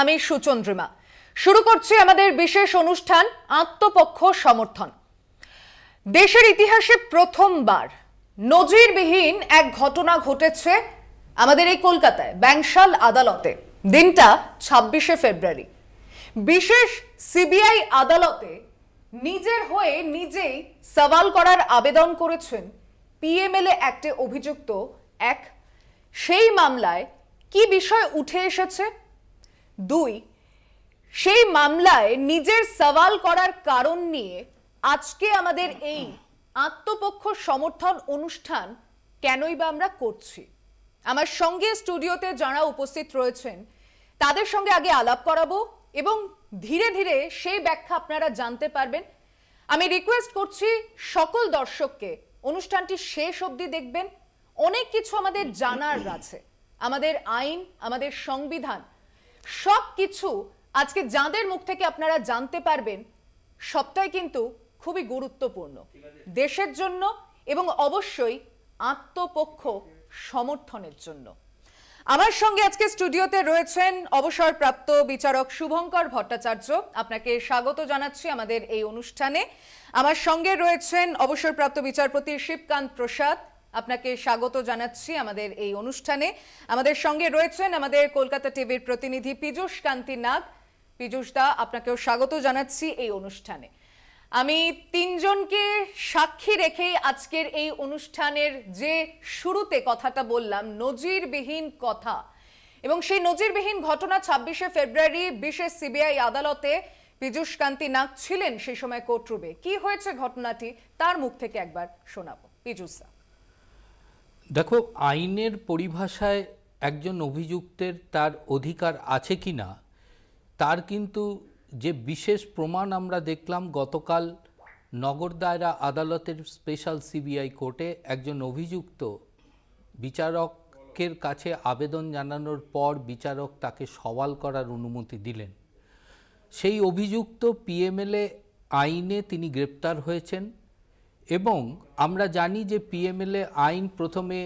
আমি সুচন্দ্রিমা শুরু করছি আমাদের বিশেষ অনুষ্ঠান আত্মপক্ষ সমর্থন দেশের ইতিহাসে প্রথমবার নজিরবিহীন এক ঘটনা ঘটেছে আমাদের এই কলকাতায় ব্যাংশাল আদালতে দিনটা ছাব্বিশে ফেব্রুয়ারি বিশেষ সিবিআই আদালতে নিজের হয়ে নিজেই সওয়াল করার আবেদন করেছেন পিএমএলএ অ্যাক্টে অভিযুক্ত এক সেই মামলায় কি বিষয় উঠে এসেছে দুই সেই মামলায় নিজের সওয়াল করার কারণ নিয়ে আজকে আমাদের এই আত্মপক্ষ সমর্থন অনুষ্ঠান কেনই বা আমরা করছি আমার সঙ্গে স্টুডিওতে যারা উপস্থিত রয়েছেন তাদের সঙ্গে আগে আলাপ করাবো এবং ধীরে ধীরে সেই ব্যাখ্যা আপনারা জানতে পারবেন আমি রিকোয়েস্ট করছি সকল দর্শককে অনুষ্ঠানটি শেষ অবধি দেখবেন অনেক কিছু আমাদের জানার আছে আমাদের আইন আমাদের সংবিধান সব কিছু আজকে যাঁদের মুখ থেকে আপনারা জানতে পারবেন সবটাই কিন্তু খুবই গুরুত্বপূর্ণ দেশের জন্য এবং অবশ্যই আত্মপক্ষ সমর্থনের জন্য আমার সঙ্গে আজকে স্টুডিওতে রয়েছেন অবসরপ্রাপ্ত বিচারক শুভঙ্কর ভট্টাচার্য আপনাকে স্বাগত জানাচ্ছি আমাদের এই অনুষ্ঠানে আমার সঙ্গে রয়েছেন অবসরপ্রাপ্ত বিচারপতি শিবকান্ত প্রসাদ আপনাকে স্বাগত জানাচ্ছি আমাদের এই অনুষ্ঠানে আমাদের সঙ্গে রয়েছেন আমাদের কলকাতা টিভির প্রতিনিধি পীযুষ কান্তি নাগ পীযুষ দা আপনাকেও স্বাগত জানাচ্ছি এই অনুষ্ঠানে আমি তিনজনকে সাক্ষী রেখেই আজকের এই অনুষ্ঠানের যে শুরুতে কথাটা বললাম নজিরবিহীন কথা এবং সেই নজিরবিহীন ঘটনা ছাব্বিশে ফেব্রুয়ারি বিশেষ সিবিআই আদালতে পীযুষ কান্তি নাগ ছিলেন সেই সময় কোর্টরুমে কি হয়েছে ঘটনাটি তার মুখ থেকে একবার শোনাবো পীযুষ দা দেখো আইনের পরিভাষায় একজন অভিযুক্তের তার অধিকার আছে কি না তার কিন্তু যে বিশেষ প্রমাণ আমরা দেখলাম গতকাল নগর দায়রা আদালতের স্পেশাল সিবিআই কোর্টে একজন অভিযুক্ত বিচারকের কাছে আবেদন জানানোর পর বিচারক তাকে সওয়াল করার অনুমতি দিলেন সেই অভিযুক্ত পিএমএলএ আইনে তিনি গ্রেপ্তার হয়েছেন এবং আমরা জানি যে পিএমএলএ আইন প্রথমে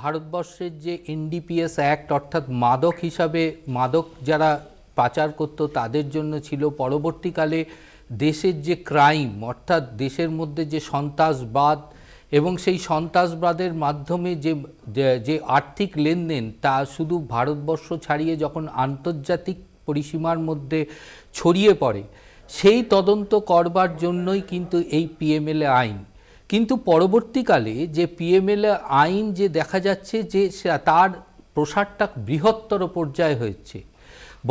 ভারতবর্ষের যে এনডিপিএস অ্যাক্ট অর্থাৎ মাদক হিসাবে মাদক যারা পাচার করত তাদের জন্য ছিল পরবর্তীকালে দেশের যে ক্রাইম অর্থাৎ দেশের মধ্যে যে সন্ত্রাসবাদ এবং সেই সন্ত্রাসবাদের মাধ্যমে যে যে আর্থিক লেনদেন তা শুধু ভারতবর্ষ ছাড়িয়ে যখন আন্তর্জাতিক পরিসীমার মধ্যে ছড়িয়ে পড়ে সেই তদন্ত করবার জন্যই কিন্তু এই পিএমএলএ আইন কিন্তু পরবর্তীকালে যে পিএমএল আইন যে দেখা যাচ্ছে যে তার প্রসারটা বৃহত্তর পর্যায়ে হয়েছে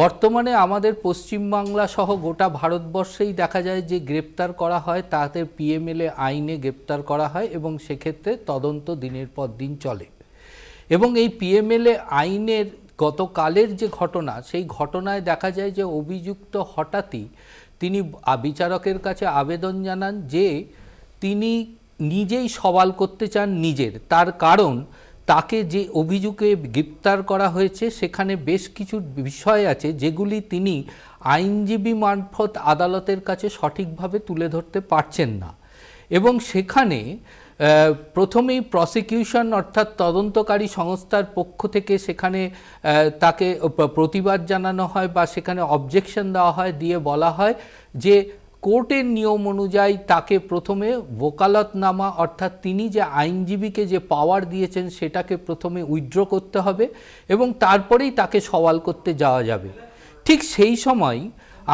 বর্তমানে আমাদের পশ্চিমবাংলা সহ গোটা ভারতবর্ষেই দেখা যায় যে গ্রেপ্তার করা হয় তাতে পিএমএলএ আইনে গ্রেপ্তার করা হয় এবং সেক্ষেত্রে তদন্ত দিনের পর দিন চলে এবং এই পিএমএলএ আইনের গতকালের যে ঘটনা সেই ঘটনায় দেখা যায় যে অভিযুক্ত হঠাৎই তিনি বিচারকের কাছে আবেদন জানান যে তিনি নিজেই সওয়াল করতে চান নিজের তার কারণ তাকে যে অভিযোগে গ্রেপ্তার করা হয়েছে সেখানে বেশ কিছু বিষয় আছে যেগুলি তিনি আইনজীবী মারফত আদালতের কাছে সঠিকভাবে তুলে ধরতে পারছেন না এবং সেখানে প্রথমেই প্রসিকিউশন অর্থাৎ তদন্তকারী সংস্থার পক্ষ থেকে সেখানে তাকে প্রতিবাদ জানানো হয় বা সেখানে অবজেকশন দেওয়া হয় দিয়ে বলা হয় যে কোর্টের নিয়ম অনুযায়ী তাকে প্রথমে নামা অর্থাৎ তিনি যে আইনজীবীকে যে পাওয়ার দিয়েছেন সেটাকে প্রথমে উইড্র করতে হবে এবং তারপরেই তাকে সওয়াল করতে যাওয়া যাবে ঠিক সেই সময়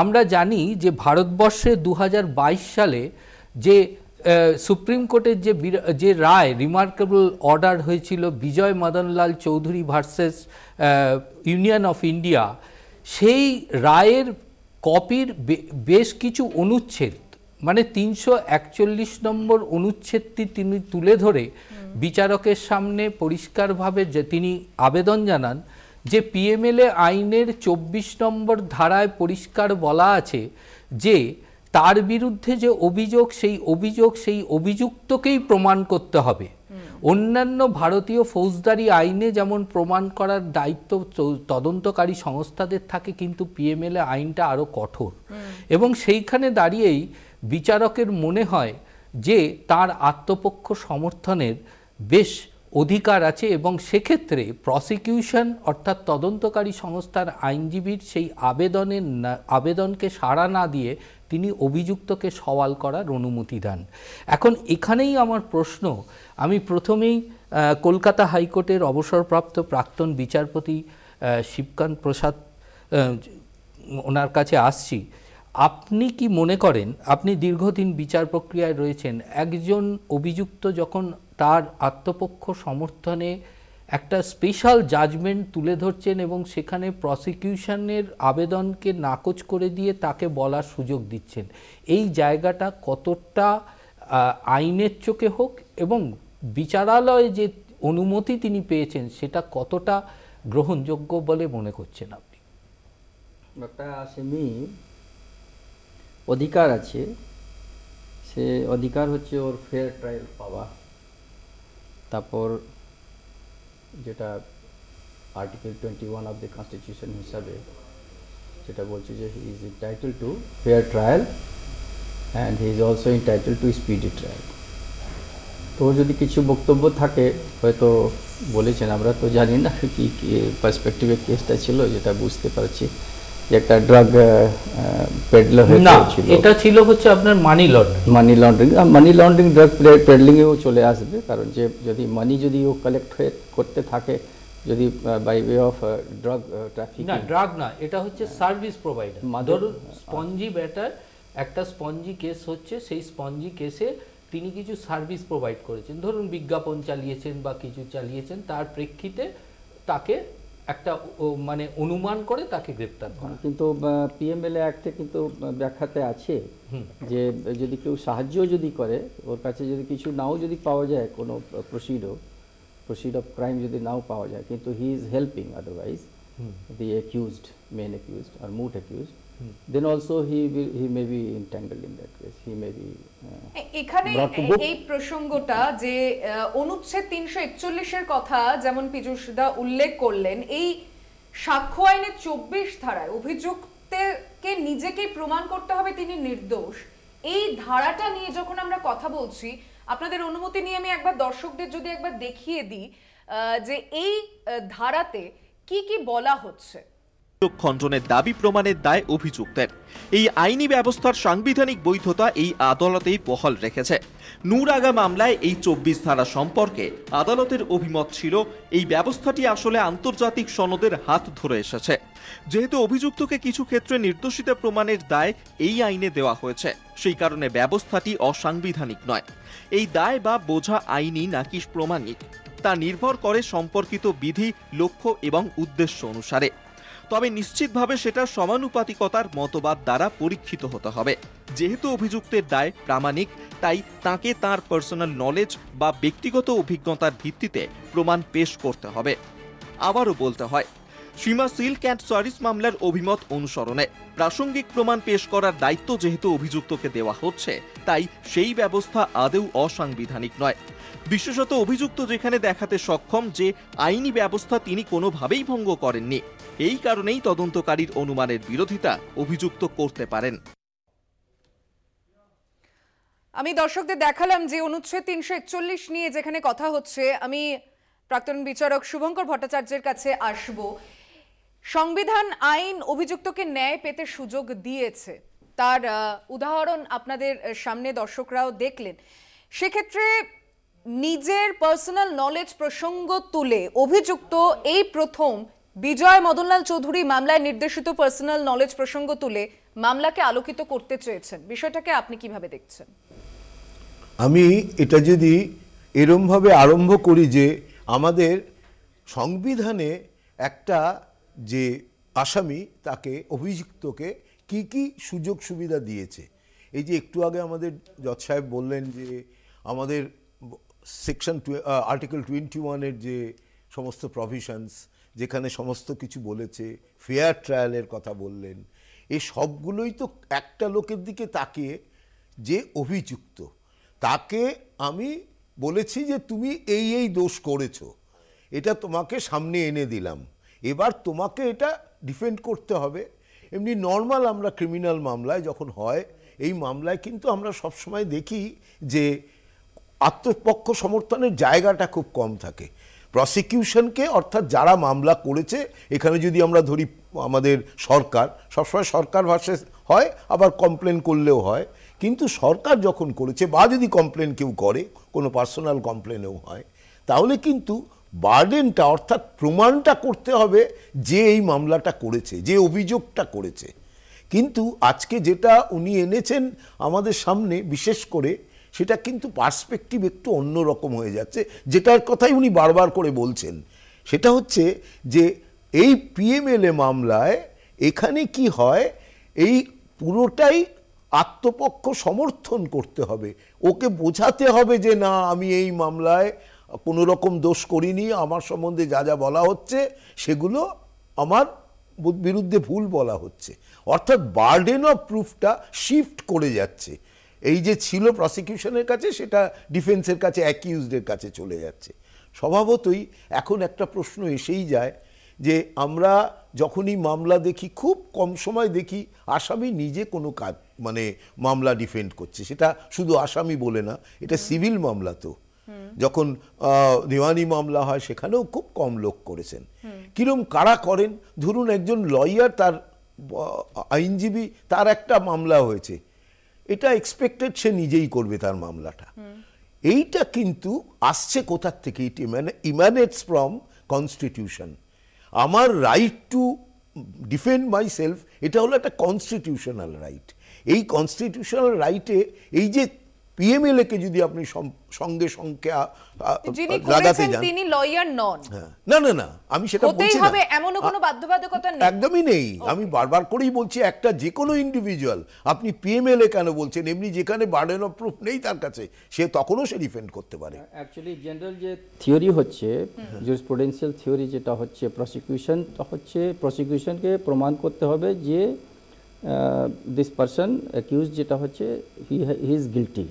আমরা জানি যে ভারতবর্ষে দু সালে যে সুপ্রিম কোর্টের যে যে রায় রিমার্কেবল অর্ডার হয়েছিল Vijay Madanlal Choudhary versus Union of India সেই রায়ের কপির বেশ কিছু অনুচ্ছেদ মানে তিনশো একচল্লিশ নম্বর অনুচ্ছেদটি তিনি তুলে ধরে বিচারকের সামনে পরিষ্কারভাবে যে তিনি আবেদন জানান যে পিএমএলএ আইনের চব্বিশ নম্বর ধারায় পরিষ্কার বলা আছে যে তার বিরুদ্ধে যে অভিযোগ সেই অভিযোগ সেই অভিযুক্তকেই প্রমাণ করতে হবে অন্যান্য ভারতীয় ফৌজদারি আইনে যেমন প্রমাণ করার দায়িত্ব তদন্তকারী সংস্থাদের থাকে কিন্তু পিএমএলএ আইনটা আরও কঠোর এবং সেইখানে দাঁড়িয়েই বিচারকের মনে হয় যে তার আত্মপক্ষ সমর্থনের বেশ অধিকার আছে এবং সেক্ষেত্রে প্রসিকিউশন অর্থাৎ তদন্তকারী সংস্থার আইনজীবীর সেই আবেদনের আবেদনকে সাড়া না দিয়ে তিনি অভিযুক্তকে সওয়াল করার অনুমতি দেন এখন এখানেই আমার প্রশ্ন আমি প্রথমেই কলকাতা হাইকোর্টের অবসরপ্রাপ্ত প্রাক্তন বিচারপতি শিবকান্ত প্রসাদ ওনার কাছে আসছি আপনি কি মনে করেন আপনি দীর্ঘদিন বিচার প্রক্রিয়ায় রয়েছেন একজন অভিযুক্ত যখন তার আত্মপক্ষ সমর্থনে একটা স্পেশাল জাজমেন্ট তুলে ধরছেন এবং সেখানে প্রসিকিউশনের আবেদনকে নাকচ করে দিয়ে তাকে বলার সুযোগ দিচ্ছেন এই জায়গাটা কতটা আইনের চোখে হোক এবং বিচারালয়ে যে অনুমতি তিনি পেয়েছেন সেটা কতটা গ্রহণযোগ্য বলে মনে করছেন আপনি একটা আসামি অধিকার আছে সে অধিকার হচ্ছে ওর ফেয়ার ট্রায়াল পাওয়া তারপর যেটা article twenty one of the constitution হিসাবে যেটা বলছে যে he is entitled to fair trial and he is also entitled to speedy trial তো যদি কিছু বক্তব্য থাকে হয়তো বলেছেন আমরা তো জানি না কি পার্সপেক্টিভের কেসটা ছিল যেটা বুঝতে পারছি একটা ড্রাগ পেডলার না এটা ছিল হচ্ছে আপনার money laundering money laundering money laundering drug peddling এও চলে আসবে কারণ যে যদি মানি যদি ও কালেক্ট হয়ে করতে থাকে যদি by way of drug traffic না ড্রাগ না এটা হচ্ছে সার্ভিস হ্যাঁ। প্রোভাইডার ধরুন স্পঞ্জি আচ্ছা। ব্যাটার একটা স্পঞ্জি কেস হচ্ছে সেই স্পঞ্জি কেসে তিনি কিছু সার্ভিস প্রোভাইড করেছেন ধরুন বিজ্ঞাপন চালিয়েছেন বা কিছু চালিয়েছেন তার প্রেক্ষিতে তাকে একটা মানে অনুমান করে তাকে গ্রেপ্তার করা হ্যাঁ, কিন্তু পিএমএলএ অ্যাক্টে কিন্তু ব্যাখ্যাতে আছে যে যদি কেউ সাহায্য যদি করে ওর কাছে যদি কিছু নাও যদি পাওয়া যায় কোনো প্রসিডও প্রসিড অফ ক্রাইম যদি নাও পাওয়া যায় কিন্তু he is helping otherwise the accused main accused আর mute accused Hmm. then also he will, he may be entangled in that case he uh, এখানে এই প্রসঙ্গটা যে অনুচ্ছেদ 341 এর কথা যেমন পীযুষ উল্লেখ করলেন এই সাক্ষ্য আইনে 24 ধারায় অভিযুক্তকে নিজেকে প্রমাণ করতে হবে তিনি নির্দোষ এই ধারাটা নিয়ে যখন আমরা কথা বলছি আপনাদের অনুমতি নিয়ে আমি একবার দর্শকদের যদি একবার দেখিয়ে দিই যে এই ধারাতে কি কি বলা হচ্ছে খণ্ডনের দাবি প্রমাণের দায় অভিযুক্তের এই আইনি ব্যবস্থার সাংবিধানিক বৈধতা এই আদালতেই বহাল রেখেছে আগা মামলায় এই চব্বিশ ধারা সম্পর্কে আদালতের অভিমত ছিল এই ব্যবস্থাটি আসলে আন্তর্জাতিক সনদের হাত ধরে এসেছে যেহেতু অভিযুক্তকে কিছু ক্ষেত্রে নির্দোষিত প্রমাণের দায় এই আইনে দেওয়া হয়েছে সেই কারণে ব্যবস্থাটি অসাংবিধানিক নয় এই দায় বা বোঝা আইনি নাকি প্রমাণিক তা নির্ভর করে সম্পর্কিত বিধি লক্ষ্য এবং উদ্দেশ্য অনুসারে তবে নিশ্চিতভাবে সেটা সমানুপাতিকতার মতবাদ দ্বারা পরীক্ষিত হতে হবে যেহেতু অভিযুক্তের দায় প্রামাণিক তাই তাকে তার পার্সোনাল নলেজ বা ব্যক্তিগত অভিজ্ঞতার ভিত্তিতে প্রমাণ পেশ করতে হবে আবারও বলতে হয় সীমা সিল্ক অ্যান্ড সরিস মামলার অভিমত অনুসরণে প্রাসঙ্গিক প্রমাণ পেশ করার দায়িত্ব যেহেতু অভিযুক্তকে দেওয়া হচ্ছে তাই সেই ব্যবস্থা আদৌ অসাংবিধানিক নয় বিশেষত অভিযুক্ত যেখানে দেখাতে সক্ষম যে আইনি ব্যবস্থা তিনি কোনোভাবেই ভঙ্গ করেননি এই কারণেই তদন্তকারীর অনুমানের বিরোধিতা অভিযুক্ত করতে পারেন আমি দর্শকদের দেখালাম যে অনুচ্ছেদ তিনশো একচল্লিশ নিয়ে যেখানে কথা হচ্ছে আমি প্রাক্তন বিচারক শুভঙ্কর ভট্টাচার্যের কাছে আসব সংবিধান আইন অভিযুক্তকে ন্যায় পেতে সুযোগ দিয়েছে তার উদাহরণ আপনাদের সামনে দর্শকরাও দেখলেন সেক্ষেত্রে নিজের পার্সোনাল নলেজ প্রসঙ্গ তুলে অভিযুক্ত এই প্রথম বিজয় মদনলাল চৌধুরী মামলায় নির্দেশিত পার্সোনাল নলেজ প্রসঙ্গ তুলে মামলাকে আলোকিত করতে চেয়েছেন বিষয়টাকে আপনি কিভাবে দেখছেন আমি এটা যদি এরমভাবে আরম্ভ করি যে আমাদের সংবিধানে একটা যে আসামি তাকে অভিযুক্তকে কি কি সুযোগ সুবিধা দিয়েছে এই যে একটু আগে আমাদের জজ সাহেব বললেন যে আমাদের সেকশন আর্টিকেল টোয়েন্টি ওয়ানের যে সমস্ত প্রভিশনস যেখানে সমস্ত কিছু বলেছে ফেয়ার ট্রায়ালের কথা বললেন এই সবগুলোই তো একটা লোকের দিকে তাকিয়ে যে অভিযুক্ত তাকে আমি বলেছি যে তুমি এই এই দোষ করেছ এটা তোমাকে সামনে এনে দিলাম এবার তোমাকে এটা ডিফেন্ড করতে হবে এমনি নর্মাল আমরা ক্রিমিনাল মামলায় যখন হয় এই মামলায় কিন্তু আমরা সবসময় দেখি যে আত্মপক্ষ সমর্থনের জায়গাটা খুব কম থাকে প্রসিকিউশনকে অর্থাৎ যারা মামলা করেছে এখানে যদি আমরা ধরি আমাদের সরকার সবসময় সরকার ভার্সেস হয় আবার কমপ্লেন করলেও হয় কিন্তু সরকার যখন করেছে বা যদি কমপ্লেন কেউ করে কোনো পার্সোনাল কমপ্লেনেও হয় তাহলে কিন্তু বার্ডেনটা অর্থাৎ প্রমাণটা করতে হবে যে এই মামলাটা করেছে যে অভিযোগটা করেছে কিন্তু আজকে যেটা উনি এনেছেন আমাদের সামনে বিশেষ করে সেটা কিন্তু পার্সপেক্টিভ একটু অন্য রকম হয়ে যাচ্ছে যেটার কথাই উনি বারবার করে বলছেন সেটা হচ্ছে যে এই পিএমএলএ মামলায় এখানে কি হয় এই পুরোটাই আত্মপক্ষ সমর্থন করতে হবে ওকে বোঝাতে হবে যে না আমি এই মামলায় কোনো রকম দোষ করিনি আমার সম্বন্ধে যা যা বলা হচ্ছে সেগুলো আমার বিরুদ্ধে ভুল বলা হচ্ছে অর্থাৎ বার্ডেন অফ প্রুফটা শিফট করে যাচ্ছে এই যে ছিল প্রসিকিউশনের কাছে সেটা ডিফেন্সের কাছে অ্যাকিউজডের কাছে চলে যাচ্ছে স্বভাবতই এখন একটা প্রশ্ন এসেই যায় যে আমরা যখনই মামলা দেখি খুব কম সময় দেখি আসামি নিজে কোনো কাজ মানে মামলা ডিফেন্ড করছে সেটা শুধু আসামি বলে না এটা সিভিল মামলা তো যখন দিওয়ানি মামলা হয় সেখানেও খুব কম লোক করেছেন কিরম কারা করেন ধরুন একজন লয়ার তার আইনজীবী তার একটা মামলা হয়েছে এটা এক্সপেক্টেড সে নিজেই করবে তার মামলাটা এইটা কিন্তু আসছে কোথার থেকে ইট ইম্যানেটস ফ্রম কনস্টিটিউশন আমার right to defend myself এটা হলো একটা কনস্টিটিউশনাল রাইট এই কনস্টিটিউশনাল রাইটে এই যে পিএমএলএকে যদি আপনি সঙ্গে সঙ্গে লাগাতে যান তিনি লয়ার নন হ্যাঁ। না না না আমি সেটা বলছি হবে এমন কোনো বাধ্যবাধকতা নেই একদমই নেই আমি বারবার করেই বলছি একটা যে কোনো ইন্ডিভিজুয়াল আপনি পিএমএলএ কেন বলছেন এমনি যেখানে বার্ডেন অফ প্রুফ নেই তার কাছে সে তখনও সে ডিফেন্ড করতে পারে অ্যাকচুয়ালি জেনারেল যে থিওরি হচ্ছে জুরিসপ্রুডেন্সিয়াল থিওরি যেটা হচ্ছে প্রসিকিউশন হচ্ছে প্রসিকিউশনকে প্রমাণ করতে হবে যে দিস পারসন অ্যাকিউজ যেটা হচ্ছে হি ইজ গিলটি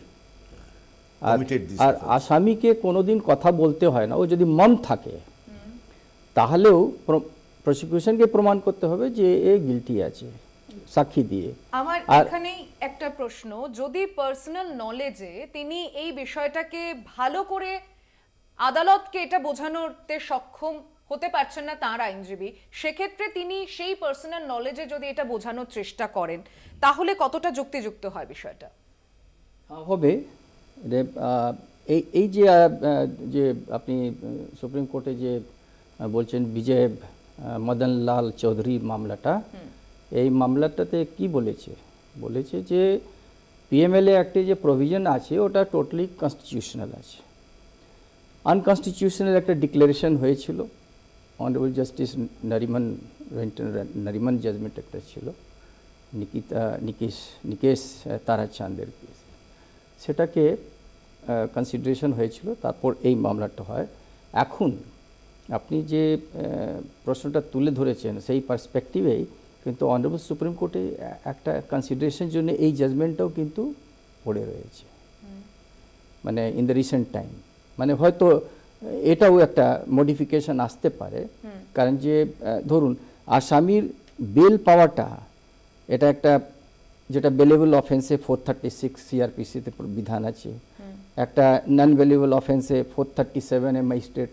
আর আসামিকে কোনোদিন কথা বলতে হয় না ও যদি মন থাকে তাহলেও প্রসিকিউশনকে প্রমাণ করতে হবে যে এ গিলটি আছে সাক্ষী দিয়ে আমার এখানে একটা প্রশ্ন যদি পার্সোনাল নলেজে তিনি এই বিষয়টাকে ভালো করে আদালতকে এটা বোঝানোতে সক্ষম হতে পারছেন না তাঁর আইনজীবী সেক্ষেত্রে তিনি সেই পার্সোনাল নলেজে যদি এটা বোঝানোর চেষ্টা করেন তাহলে কতটা যুক্তিযুক্ত হয় বিষয়টা হবে এই এই যে যে আপনি সুপ্রিম কোর্টে যে বলছেন বিজয় মদনলাল চৌধুরী মামলাটা এই মামলাটাতে কি বলেছে বলেছে যে পিএমএলএ অ্যাক্টে যে প্রভিজন আছে ওটা টোটালি কনস্টিটিউশনাল আছে আনকনস্টিটিউশনাল একটা ডিক্লারেশন হয়েছিল honourable justice Nariman Nariman judgment একটা ছিল নিকিতা নিকেশ নিকেশ তারাচাঁদের কেস সেটাকে কনসিডারেশন হয়েছিল তারপর এই মামলাটা হয় এখন আপনি যে প্রশ্নটা তুলে ধরেছেন সেই পার্সপেক্টিভেই কিন্তু অনারেবল সুপ্রিম কোর্টে একটা কনসিডারেশনের জন্য এই জাজমেন্টটাও কিন্তু পড়ে রয়েছে মানে ইন দ্য রিসেন্ট টাইম মানে হয়তো এটাও একটা মডিফিকেশান আসতে পারে কারণ যে ধরুন আসামির বেল পাওয়াটা এটা একটা যেটা বেলেবল অফেন্সে ফোর থার্টি সিক্স সিআরপিসিতে বিধান আছে একটা নন বেলেবল অফেন্সে ফোর থার্টি সেভেনে ম্যাজিস্ট্রেট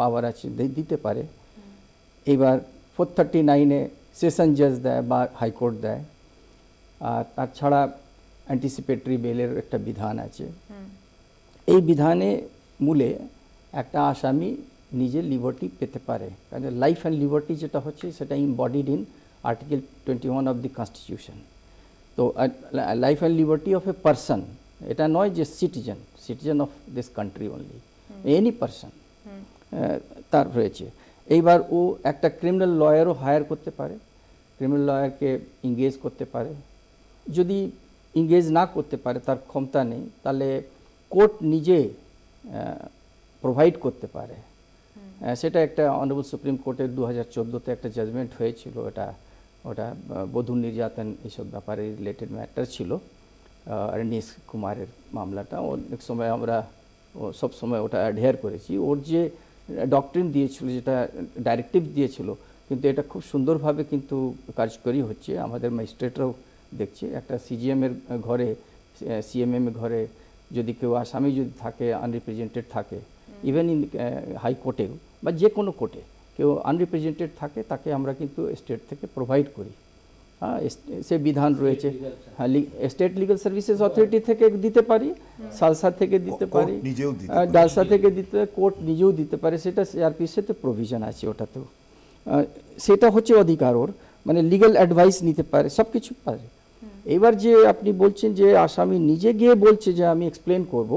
পাওয়ার আছে দিতে পারে এবার ফোর থার্টি নাইনে সেশন জাজ দেয় বা হাইকোর্ট দেয় আর তাছাড়া অ্যান্টিসিপেটরি বেলের একটা বিধান আছে এই বিধানে মূলে একটা আসামি নিজে লিবার্টি পেতে পারে কারণ লাইফ অ্যান্ড লিবার্টি যেটা হচ্ছে সেটা embodied in article twenty one of the constitution তো life and liberty of a person এটা নয় যে citizen citizen of this country only any person তার রয়েছে এইবার ও একটা ক্রিমিনাল লয়ারও হায়ার করতে পারে ক্রিমিনাল লয়ারকে ইংগেজ করতে পারে যদি ইংগেজ না করতে পারে তার ক্ষমতা নেই তাহলে কোর্ট নিজে প্রোভাইড করতে পারে সেটা একটা অনারেবল সুপ্রিম কোর্টের দু হাজার একটা জাজমেন্ট হয়েছিল এটা ওটা বধূ নির্যাতন এইসব ব্যাপারে রিলেটেড ম্যাটার ছিল রণীশ কুমারের মামলাটা অনেক সময় আমরা সব সময় ওটা অ্যাডহেয়ার করেছি ওর যে ডক্টরিন দিয়েছিল যেটা ডাইরেক্টিভ দিয়েছিল কিন্তু এটা খুব সুন্দরভাবে কিন্তু কার্যকরী হচ্ছে আমাদের ম্যাজিস্ট্রেটরাও দেখছে একটা সিজিএমের ঘরে সিএমএম ঘরে যদি কেউ আসামি যদি থাকে আনরিপ্রেজেন্টেড থাকে ইভেন ইন হাইকোর্টেও বা যে কোনো কোর্টে কেউ আনরিপ্রেজেন্টেড থাকে তাকে আমরা কিন্তু স্টেট থেকে প্রোভাইড করি হ্যাঁ সে বিধান রয়েছে হ্যাঁ স্টেট লিগাল সার্ভিসেস অথরিটি থেকে দিতে পারি সালসা থেকে দিতে পারি ডালসা থেকে দিতে কোর্ট নিজেও দিতে পারে সেটা সিআরপিসিতে প্রভিশন আছে ওটাতেও সেটা হচ্ছে অধিকার ওর মানে লিগাল অ্যাডভাইস নিতে পারে সব কিছু পারে এবার যে আপনি বলছেন যে আসামি নিজে গিয়ে বলছে যে আমি এক্সপ্লেন করব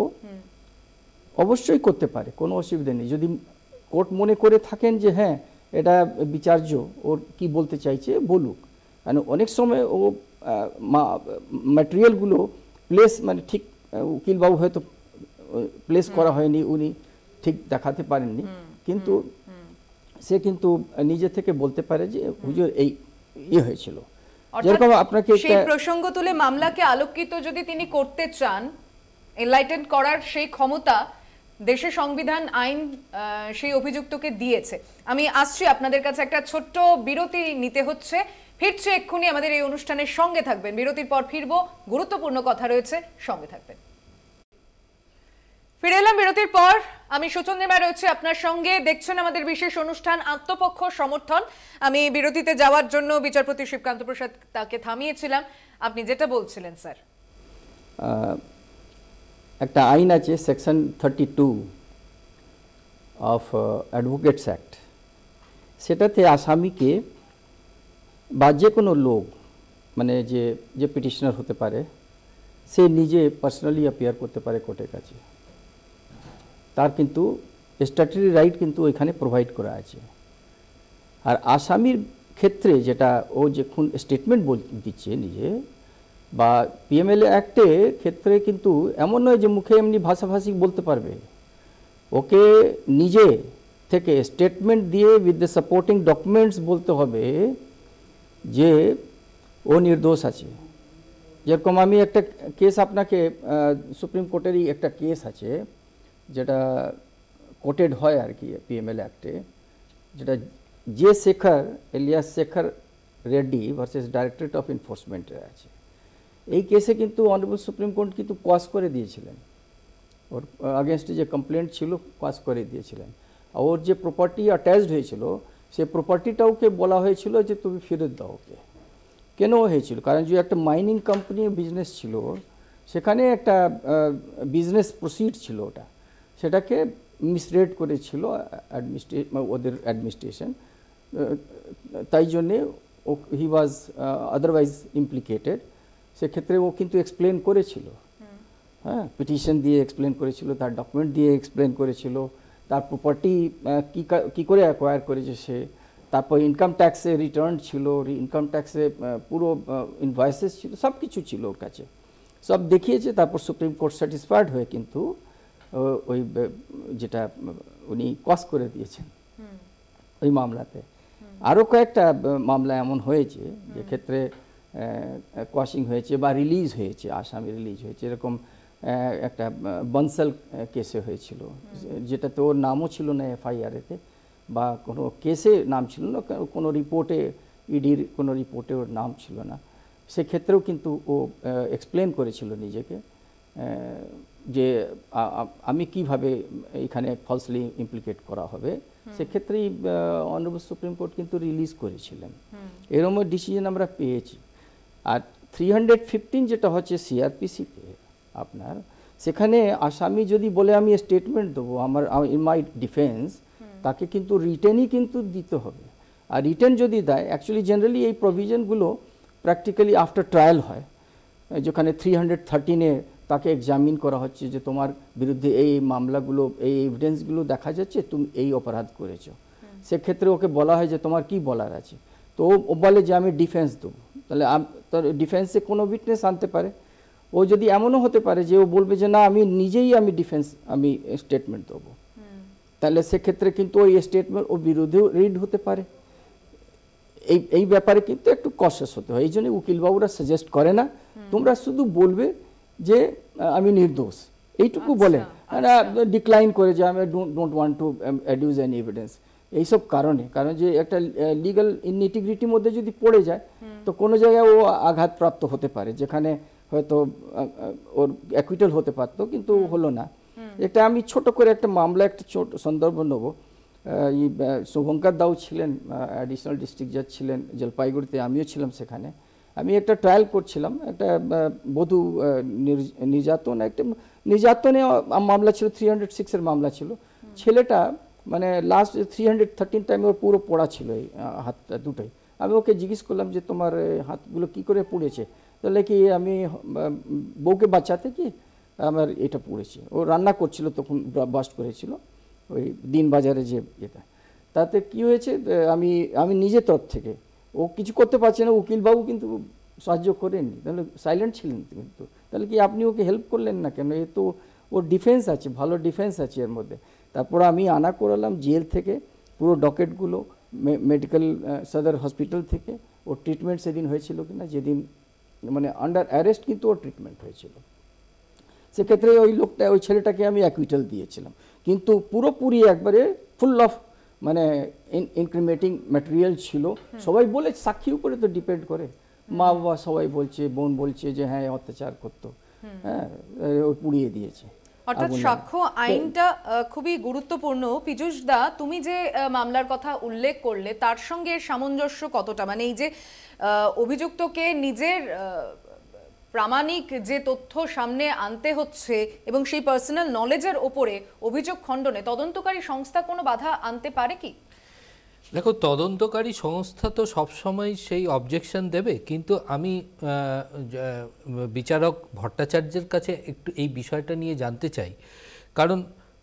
অবশ্যই করতে পারে কোনো অসুবিধা নেই যদি কোর্ট মনে করে থাকেন যে হ্যাঁ এটা বিচার্য ওর কি বলতে চাইছে বলুক কারণ মানে অনেক সময় ও ম্যাটেরিয়ালগুলো প্লেস মানে ঠিক উকিলবাবু হয়তো প্লেস করা হয়নি উনি ঠিক দেখাতে পারেননি কিন্তু সে কিন্তু নিজে থেকে বলতে পারে যে হুজুর এই ইয়ে হয়েছিল যেরকম আপনাকে সেই প্রসঙ্গ তুলে মামলাকে আলোকিত যদি তিনি করতে চান এনলাইটেন করার সেই ক্ষমতা দেশের সংবিধান আইন সেই অভিযুক্তকে দিয়েছে আমি আসছি আপনাদের কাছে একটা ছোট্ট বিরতি নিতে হচ্ছে ফিরছে এক্ষুনি আমাদের এই অনুষ্ঠানের সঙ্গে থাকবেন বিরতির পর ফিরব গুরুত্বপূর্ণ কথা রয়েছে সঙ্গে থাকবেন ফিরে এলাম বিরতির পর আমি সুচন্দ্রিমা রয়েছে আপনার সঙ্গে দেখছেন আমাদের বিশেষ অনুষ্ঠান আত্মপক্ষ সমর্থন আমি বিরতিতে যাওয়ার জন্য বিচারপতি শিবকান্ত প্রসাদ তাকে থামিয়েছিলাম আপনি যেটা বলছিলেন স্যার একটা আইন আছে section thirty two of advocates act সেটাতে আসামিকে বা যে কোনো লোক মানে যে যে পিটিশনার হতে পারে সে নিজে পার্সোনালি অ্যাপিয়ার করতে পারে কোর্টের কাছে তার কিন্তু স্ট্যাটুরি রাইট কিন্তু ওইখানে প্রোভাইড করা আছে আর আসামির ক্ষেত্রে যেটা ও খুন স্টেটমেন্ট বল দিচ্ছে নিজে বা পিএমএলএ অ্যাক্টে ক্ষেত্রে কিন্তু এমন নয় যে মুখে এমনি ভাষাভাষি বলতে পারবে ওকে নিজে থেকে স্টেটমেন্ট দিয়ে উইথ দ্য সাপোর্টিং ডকুমেন্টস বলতে হবে যে ও নির্দোষ আছে যেরকম আমি একটা কেস আপনাকে সুপ্রিম কোর্টেরই একটা কেস আছে যেটা কোটেড হয় আর কি পিএমএল অ্যাক্টে যেটা J Shekhar alias Shekhar Reddy versus directorate of এনফোর্সমেন্টের আছে এই কেসে কিন্তু অনেবল সুপ্রিম কোর্ট কিন্তু কোয়াশ করে দিয়েছিলেন ওর আগেনস্টে যে কমপ্লেন্ট ছিল কোয়াশ করে দিয়েছিলেন ওর যে প্রপার্টি অ্যাটাচড হয়েছিল সে প্রপার্টিটাওকে বলা হয়েছিল যে তুমি ফেরত দাও ওকে কেন হয়েছিল কারণ যে একটা মাইনিং কোম্পানি বিজনেস ছিল সেখানে একটা বিজনেস প্রসিড ছিল ওটা সেটাকে মিসরেড করেছিল ওদের অ্যাডমিনিস্ট্রেশন তাই জন্যে হি ওয়াজ আদারওয়াইজ ইমপ্লিকেটেড সেক্ষেত্রে ও কিন্তু এক্সপ্লেন করেছিল হ্যাঁ পিটিশন দিয়ে এক্সপ্লেন করেছিল তার ডকুমেন্ট দিয়ে এক্সপ্লেন করেছিল তার প্রপার্টি কী কী করে অ্যাকোয়ার করেছে সে তারপর ইনকাম ট্যাক্সে রিটার্ন ছিল ইনকাম ট্যাক্সে পুরো ইনভয়েসেস ছিল সব কিছু ছিল ওর কাছে সব দেখিয়েছে তারপর সুপ্রিম কোর্ট স্যাটিসফাইড হয়ে কিন্তু ওই যেটা উনি কস করে দিয়েছেন ওই মামলাতে আরও কয়েকটা মামলা এমন হয়েছে যে ক্ষেত্রে কোয়াশিং হয়েছে বা রিলিজ হয়েছে আসামি রিলিজ হয়েছে এরকম একটা বনসাল কেসে হয়েছিল যেটাতে ওর নামও ছিল না এফআইআরেতে বা কোনো কেসে নাম ছিল না কোনো রিপোর্টে ইডির e কোনো রিপোর্টে ওর নাম ছিল না সেক্ষেত্রেও কিন্তু ও এক্সপ্লেন করেছিল নিজেকে যে আমি কিভাবে এখানে ফলসলি ইমপ্লিকেট করা হবে সেক্ষেত্রেই অনারেবল সুপ্রিম কোর্ট কিন্তু রিলিজ করেছিলেন এরকম ডিসিশন আমরা পেয়েছি আর থ্রি হান্ড্রেড ফিফটিন যেটা হচ্ছে সিআরপিসিতে আপনার সেখানে আসামি যদি বলে আমি স্টেটমেন্ট দেবো আমার ইন মাই ডিফেন্স তাকে কিন্তু রিটেনই কিন্তু দিতে হবে আর রিটার্ন যদি দেয় অ্যাকচুয়ালি জেনারেলি এই প্রভিজনগুলো প্র্যাকটিক্যালি আফটার ট্রায়াল হয় যেখানে থ্রি হান্ড্রেড থার্টিনে তাকে এক্সামিন করা হচ্ছে যে তোমার বিরুদ্ধে এই মামলাগুলো এই এভিডেন্সগুলো দেখা যাচ্ছে তুমি এই অপরাধ করেছো সেক্ষেত্রে ওকে বলা হয় যে তোমার কি বলার আছে তো ও বলে যে আমি ডিফেন্স দেবো তাহলে তার ডিফেন্সে কোনো উইটনেস আনতে পারে ও যদি এমনও হতে পারে যে ও বলবে যে না আমি নিজেই আমি ডিফেন্স আমি স্টেটমেন্ট দেবো তাহলে সেক্ষেত্রে কিন্তু ওই স্টেটমেন্ট ও বিরুদ্ধেও রিড হতে পারে এই এই ব্যাপারে কিন্তু একটু কশাস হতে হয় এই জন্যই উকিলবাবুরা সাজেস্ট করে না তোমরা শুধু বলবে যে আমি নির্দোষ এইটুকু আচ্ছা, বলে ডিক্লাইন আচ্ছা। মানে, করে যে আমি don't want to adduce an evidence এইসব কারণে কারণ যে একটা লিগাল ইনইটিগ্রিটির মধ্যে যদি পড়ে যায় তো কোনো জায়গায় ও আঘাতপ্রাপ্ত হতে পারে যেখানে হয়তো ওর অ্যাকুইটাল হতে পারতো কিন্তু হলো না এটা আমি ছোট করে একটা মামলা একটা ছোট সন্দর্ভ নেবো শুভঙ্কর দাও ছিলেন অ্যাডিশনাল ডিস্ট্রিক্ট জাজ ছিলেন জলপাইগুড়িতে আমিও ছিলাম সেখানে আমি একটা ট্রায়াল করছিলাম একটা বধু নির্যাতন একটা নির্যাতনে মামলা ছিল থ্রি হান্ড্রেড সিক্সের মামলা ছিল ছেলেটা মানে লাস্ট থ্রি হান্ড্রেড থার্টিন টাইমে ওর পুরো পড়া ছিল এই হাতটা দুটোই আমি ওকে জিজ্ঞেস করলাম যে তোমার হাতগুলো কি করে পুড়েছে তাহলে কি আমি বউকে বাঁচাতে কি আমার এটা পুড়েছে ও রান্না করছিল তখন বাস্ট করেছিল ওই দিন বাজারে যে এটা তাতে কি হয়েছে আমি আমি নিজের তরফ থেকে ও কিছু করতে পারছে না উকিলবাবু কিন্তু সাহায্য করেননি তাহলে সাইলেন্ট ছিলেন কিন্তু তাহলে কি আপনি ওকে হেল্প করলেন না কেন এ তো ওর ডিফেন্স আছে ভালো ডিফেন্স আছে এর মধ্যে তারপর আমি আনা করালাম জেল থেকে পুরো ডকেটগুলো মেডিকেল সদর হসপিটাল থেকে ওর ট্রিটমেন্ট সেদিন হয়েছিল কিনা যেদিন মানে আন্ডার অ্যারেস্ট কিন্তু ওর ট্রিটমেন্ট হয়েছিল সেক্ষেত্রে ওই লোকটা ওই ছেলেটাকে আমি অ্যাকুইটাল দিয়েছিলাম কিন্তু পুরোপুরি একবারে ফুল অফ মানে ইনক্রিমেটিং ম্যাটেরিয়াল ছিল সবাই বলে সাক্ষী উপরে তো ডিপেন্ড করে মা বাবা সবাই বলছে বোন বলছে যে হ্যাঁ অত্যাচার করতো হ্যাঁ ও পুড়িয়ে দিয়েছে অর্থাৎ সাক্ষ্য আইনটা খুবই গুরুত্বপূর্ণ পীযুষ দা তুমি যে মামলার কথা উল্লেখ করলে তার সঙ্গে সামঞ্জস্য কতটা মানে এই যে অভিযুক্তকে নিজের প্রামাণিক যে তথ্য সামনে আনতে হচ্ছে এবং সেই পার্সোনাল নলেজের ওপরে অভিযোগ খণ্ডনে তদন্তকারী সংস্থা কোনো বাধা আনতে পারে কি দেখো তদন্তকারী সংস্থা তো সবসময় সেই অবজেকশন দেবে কিন্তু আমি বিচারক ভট্টাচার্যের কাছে একটু এই বিষয়টা নিয়ে জানতে চাই কারণ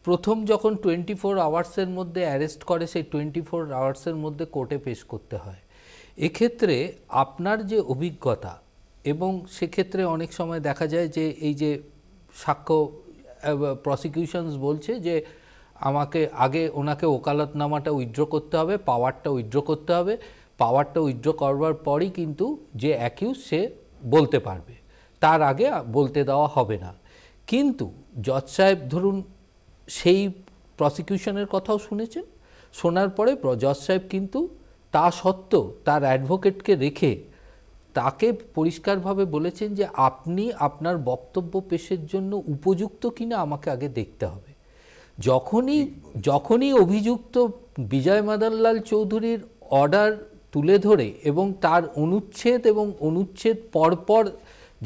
প্রথম যখন টোয়েন্টি ফোর আওয়ার্সের মধ্যে অ্যারেস্ট করে সেই টোয়েন্টি ফোর আওয়ার্সের মধ্যে কোর্টে পেশ করতে হয় এক্ষেত্রে আপনার যে অভিজ্ঞতা এবং সেক্ষেত্রে অনেক সময় দেখা যায় যে এই যে সাক্ষ্য প্রসিকিউশনস বলছে যে আমাকে আগে ওনাকে ওকালতনামাটা উইথড্র করতে হবে পাওয়ারটা উইথড্র করতে হবে পাওয়ারটা উইথড্র করবার পরই কিন্তু যে অ্যাকিউজ সে বলতে পারবে তার আগে বলতে দেওয়া হবে না কিন্তু জজ সাহেব ধরুন সেই প্রসিকিউশনের কথাও শুনেছেন শোনার পরে জজ সাহেব কিন্তু তা সত্ত্বেও তার অ্যাডভোকেটকে রেখে তাকে পরিষ্কারভাবে বলেছেন যে আপনি আপনার বক্তব্য পেশের জন্য উপযুক্ত কিনা আমাকে আগে দেখতে হবে যখনই যখনই অভিযুক্ত বিজয় মাদানলাল চৌধুরীর অর্ডার তুলে ধরে এবং তার অনুচ্ছেদ এবং অনুচ্ছেদ পরপর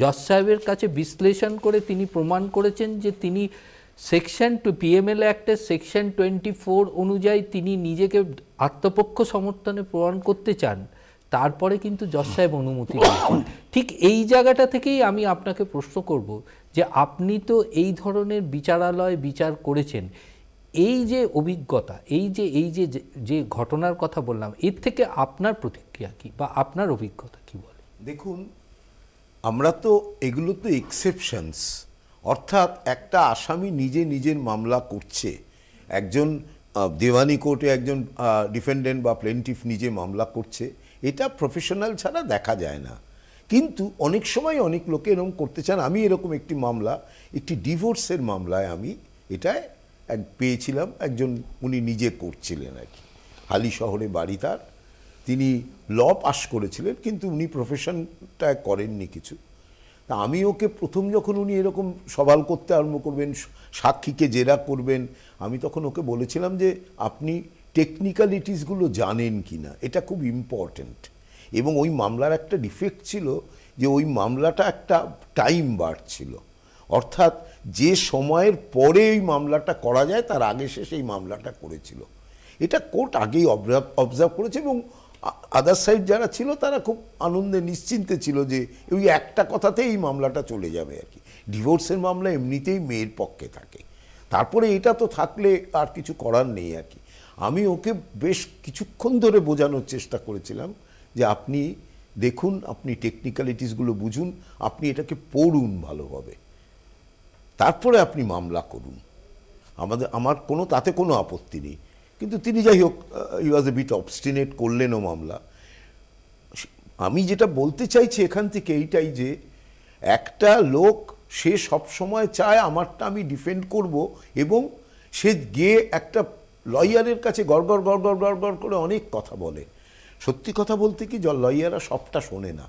জজ সাহেবের কাছে বিশ্লেষণ করে তিনি প্রমাণ করেছেন যে তিনি সেকশন টু পিএমএল অ্যাক্টের সেকশন টোয়েন্টি ফোর অনুযায়ী তিনি নিজেকে আত্মপক্ষ সমর্থনে প্রমাণ করতে চান তারপরে কিন্তু জজ সাহেব অনুমতি ঠিক এই জায়গাটা থেকেই আমি আপনাকে প্রশ্ন করব যে আপনি তো এই ধরনের বিচারালয় বিচার করেছেন এই যে অভিজ্ঞতা এই যে এই যে যে ঘটনার কথা বললাম এর থেকে আপনার প্রতিক্রিয়া কি বা আপনার অভিজ্ঞতা কি বলে দেখুন আমরা তো এগুলো তো এক্সেপশনস অর্থাৎ একটা আসামি নিজে নিজের মামলা করছে একজন দেওয়ানি কোর্টে একজন ডিফেন্ডেন্ট বা প্লেন্টিফ নিজে মামলা করছে এটা প্রফেশনাল ছাড়া দেখা যায় না কিন্তু অনেক সময় অনেক লোকে এরকম করতে চান আমি এরকম একটি মামলা একটি ডিভোর্সের মামলায় আমি এটায় এক পেয়েছিলাম একজন উনি নিজে করছিলেন আর কি হালি শহরে বাড়ি তার তিনি ল পাস করেছিলেন কিন্তু উনি প্রফেশনটা করেননি কিছু তা আমি ওকে প্রথম যখন উনি এরকম সবাল করতে আরম্ভ করবেন সাক্ষীকে জেরা করবেন আমি তখন ওকে বলেছিলাম যে আপনি টেকনিক্যালিটিসগুলো জানেন কি না এটা খুব ইম্পর্ট্যান্ট এবং ওই মামলার একটা ডিফেক্ট ছিল যে ওই মামলাটা একটা টাইম বাড়ছিল ছিল অর্থাৎ যে সময়ের পরে ওই মামলাটা করা যায় তার আগে সে সেই মামলাটা করেছিল এটা কোর্ট আগেই অবজার্ভ করেছে এবং আদার সাইড যারা ছিল তারা খুব আনন্দে নিশ্চিন্তে ছিল যে ওই একটা কথাতে এই মামলাটা চলে যাবে আর কি ডিভোর্সের মামলা এমনিতেই মেয়ের পক্ষে থাকে তারপরে এটা তো থাকলে আর কিছু করার নেই আর কি আমি ওকে বেশ কিছুক্ষণ ধরে বোঝানোর চেষ্টা করেছিলাম যে আপনি দেখুন আপনি টেকনিক্যালিটিসগুলো বুঝুন আপনি এটাকে পড়ুন ভালোভাবে তারপরে আপনি মামলা করুন আমাদের আমার কোনো তাতে কোনো আপত্তি নেই কিন্তু তিনি যাই হোক you was a bit obstinate করলেনও মামলা আমি যেটা বলতে চাইছি এখান থেকে এইটাই যে একটা লোক সে সব সময় চায় আমারটা আমি ডিফেন্ড করব এবং সে গিয়ে একটা লয়ারের কাছে গড় গড় গড় গড় করে অনেক কথা বলে সত্যি কথা বলতে কি লইয়ারা সবটা শোনে না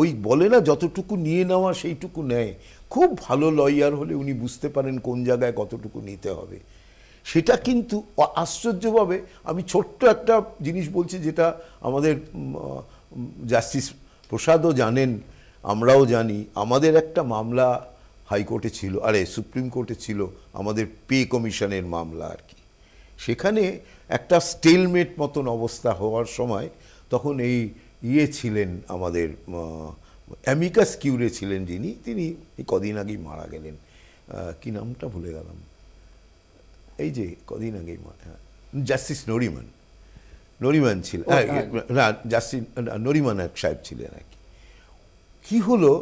ওই বলে না যতটুকু নিয়ে নেওয়া সেইটুকু নেয় খুব ভালো লয়ার হলে উনি বুঝতে পারেন কোন জায়গায় কতটুকু নিতে হবে সেটা কিন্তু আশ্চর্যভাবে আমি ছোট্ট একটা জিনিস বলছি যেটা আমাদের জাস্টিস প্রসাদও জানেন আমরাও জানি আমাদের একটা মামলা হাইকোর্টে ছিল আরে সুপ্রিম কোর্টে ছিল আমাদের পে কমিশনের মামলা আর কি সেখানে একটা স্টেলমেট মতন অবস্থা হওয়ার সময় তখন এই ইয়ে ছিলেন আমাদের অ্যামিকাস কিউরে ছিলেন যিনি তিনি কদিন আগেই মারা গেলেন কি নামটা ভুলে গেলাম এই যে কদিন আগেই হ্যাঁ, জাস্টিস নরিমান নরিমান ছিল হ্যাঁ, হ্যাঁ। না জাস্টিস নরিমান এক সাহেব ছিলেন আর কি কী হলো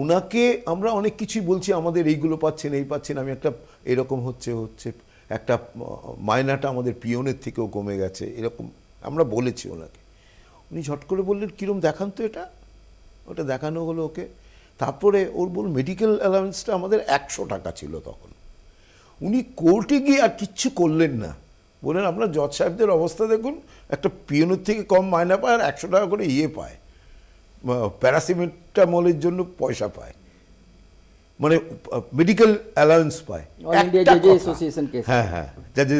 ওনাকে আমরা অনেক কিছুই বলছি আমাদের এইগুলো পাচ্ছেন এই পাচ্ছেন আমি একটা এরকম হচ্ছে হচ্ছে একটা মায়নাটা আমাদের পিয়নের থেকেও কমে গেছে এরকম আমরা বলেছি ওনাকে উনি ঝট করে বললেন কীরম দেখান তো এটা ওটা দেখানো হলো ওকে তারপরে ওর বল মেডিকেল অ্যালাউন্সটা আমাদের একশো টাকা ছিল তখন উনি কোর্টে গিয়ে আর কিচ্ছু করলেন না বললেন আপনার জজ সাহেবদের অবস্থা দেখুন একটা পিয়নের থেকে কম মায়না পায় আর একশো টাকা করে ইয়ে পায় প্যারাসিমেটামলের জন্য পয়সা পায় মানে মেডিকেল অ্যালাউন্স পায় হ্যাঁ হ্যাঁ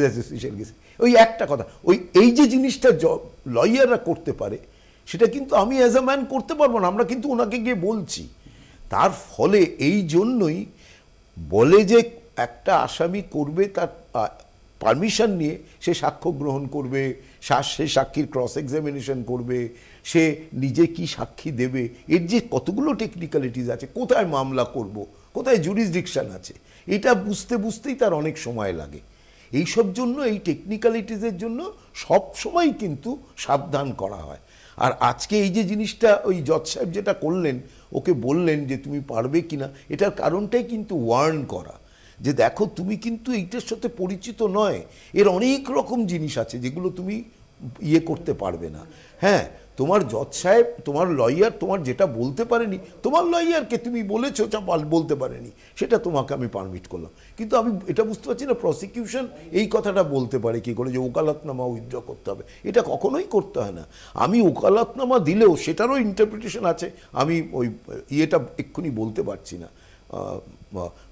অ্যাসোসিয়েশন কেস ওই একটা কথা ওই এই যে জিনিসটা লয়াররা করতে পারে সেটা কিন্তু আমি অ্যাজ এ ম্যান করতে পারবো না আমরা কিন্তু ওনাকে গিয়ে বলছি তার ফলে এই জন্যই বলে যে একটা আসামি করবে তার পারমিশন নিয়ে সে সাক্ষ্য গ্রহণ করবে সে সাক্ষীর ক্রস এক্সামিনেশন করবে সে নিজে কি সাক্ষী দেবে এর যে কতগুলো টেকনিক্যালিটিস আছে কোথায় মামলা করব কোথায় জুরিসডিকশান আছে এটা বুঝতে বুঝতেই তার অনেক সময় লাগে এইসব জন্য এই টেকনিক্যালিটিসের জন্য সব সময় কিন্তু সাবধান করা হয় আর আজকে এই যে জিনিসটা ওই জজ সাহেব যেটা করলেন ওকে বললেন যে তুমি পারবে কি না এটার কারণটাই কিন্তু ওয়ার্ন করা যে দেখো তুমি কিন্তু এইটার সাথে পরিচিত নয় এর অনেক রকম জিনিস আছে যেগুলো তুমি ইয়ে করতে পারবে না হ্যাঁ তোমার জজ সাহেব তোমার লয়ার তোমার যেটা বলতে পারেনি তোমার লয়ারকে তুমি বলেছো যা বলতে পারেনি সেটা তোমাকে আমি পারমিট করলাম কিন্তু আমি এটা বুঝতে পারছি না প্রসিকিউশন এই কথাটা বলতে পারে কি করে যে ওকালাতনামা উইথড্র করতে হবে এটা কখনোই করতে হয় না আমি ওকালাতনামা দিলেও সেটারও ইন্টারপ্রিটেশন আছে আমি ওই ইয়েটা এক্ষুনি বলতে পারছি না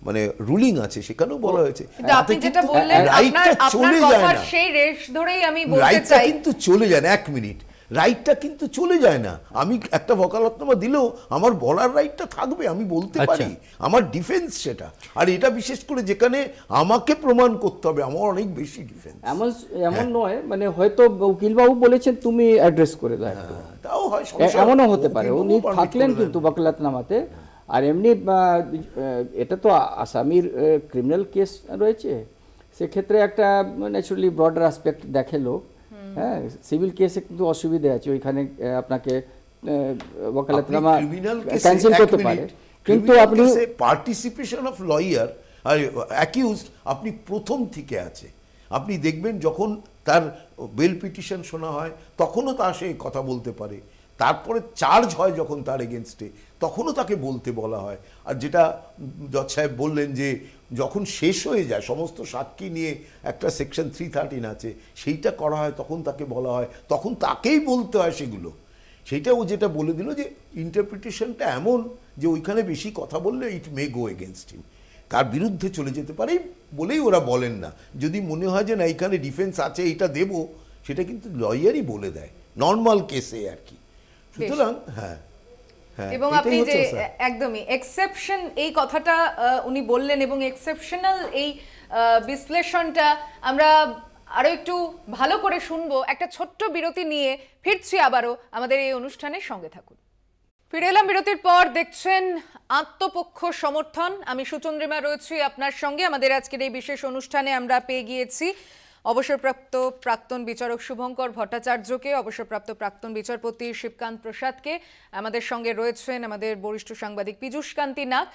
মানে রুলিং আছে সেখানেও বলা হয়েছে রাইটটা চলে যায় না সেই রেশ ধরেই আমি কিন্তু চলে যায় না এক মিনিট রাইটটা কিন্তু চলে যায় না আমি একটা বকালতনামা দিলেও আমার বলার রাইটটা থাকবে আমি বলতে আচ্ছা। পারি আমার ডিফেন্স সেটা আর এটা বিশেষ করে যেখানে আমাকে প্রমাণ করতে হবে আমার অনেক বেশি ডিফেন্স এমন এমন হ্যাঁ। নয় মানে হয়তো উকিলবাবু বলেছেন তুমি অ্যাড্রেস করে দাও হ্যাঁ, তাও হয় এমনও হতে পারে উনি থাকলেন কিন্তু বকালতনামাতে আর এমনি এটা তো আসামির ক্রিমিনাল কেস রয়েছে সেক্ষেত্রে একটা ন্যাচুরালি ব্রডার আসপেক্ট দেখে লোক হ্যাঁ সিভিল কেসে কিন্তু অসুবিধে আছে ওইখানে আপনাকে ওকালতনামা ক্যান্সেল করতে পারে কিন্তু আপনি পার্টিসিপেশন অফ লয়ার আর অ্যাকিউজড আপনি প্রথম থেকে আছে আপনি দেখবেন যখন তার বেল পিটিশন শোনা হয় তখনও তা সে কথা বলতে পারে তারপরে চার্জ হয় যখন তার এগেনস্টে তখনও তাকে বলতে বলা হয় আর যেটা জজ সাহেব বললেন যে যখন শেষ হয়ে যায় সমস্ত সাক্ষী নিয়ে একটা সেকশন থ্রি থার্টিন আছে সেইটা করা হয় তখন তাকে বলা হয় তখন তাকেই বলতে হয় সেগুলো সেটা ও যেটা বলে দিল যে ইন্টারপ্রিটেশনটা এমন যে ওইখানে বেশি কথা বললে ইট মে গো এগেনস্ট হিম তার বিরুদ্ধে চলে যেতে পারে বলেই ওরা বলেন না যদি মনে হয় যে না এইখানে ডিফেন্স আছে এটা দেব সেটা কিন্তু লয়ারই বলে দেয় নর্মাল কেসে আর কি সুতরাং হ্যাঁ, হ্যাঁ এবং আপনি যে একদমই এক্সেপশন এই কথাটা উনি বললেন এবং এক্সেপশনাল এই বিশ্লেষণটা আমরা আরো একটু ভালো করে শুনবো একটা ছোট্ট বিরতি নিয়ে ফিরছি আবারও আমাদের এই অনুষ্ঠানের সঙ্গে থাকুন ফিরে এলাম বিরতির পর দেখছেন আত্মপক্ষ সমর্থন আমি সুচন্দ্রিমা রয়েছি আপনার সঙ্গে আমাদের আজকের এই বিশেষ অনুষ্ঠানে আমরা পেয়ে গিয়েছি অবসরপ্রাপ্ত প্রাক্তন বিচারক শুভঙ্কর ভট্টাচার্যকে অবসরপ্রাপ্ত প্রাক্তন বিচারপতি শিবকান্ত প্রসাদকে আমাদের সঙ্গে রয়েছেন আমাদের বরিষ্ঠ সাংবাদিক পীযুষ কান্তি নাগ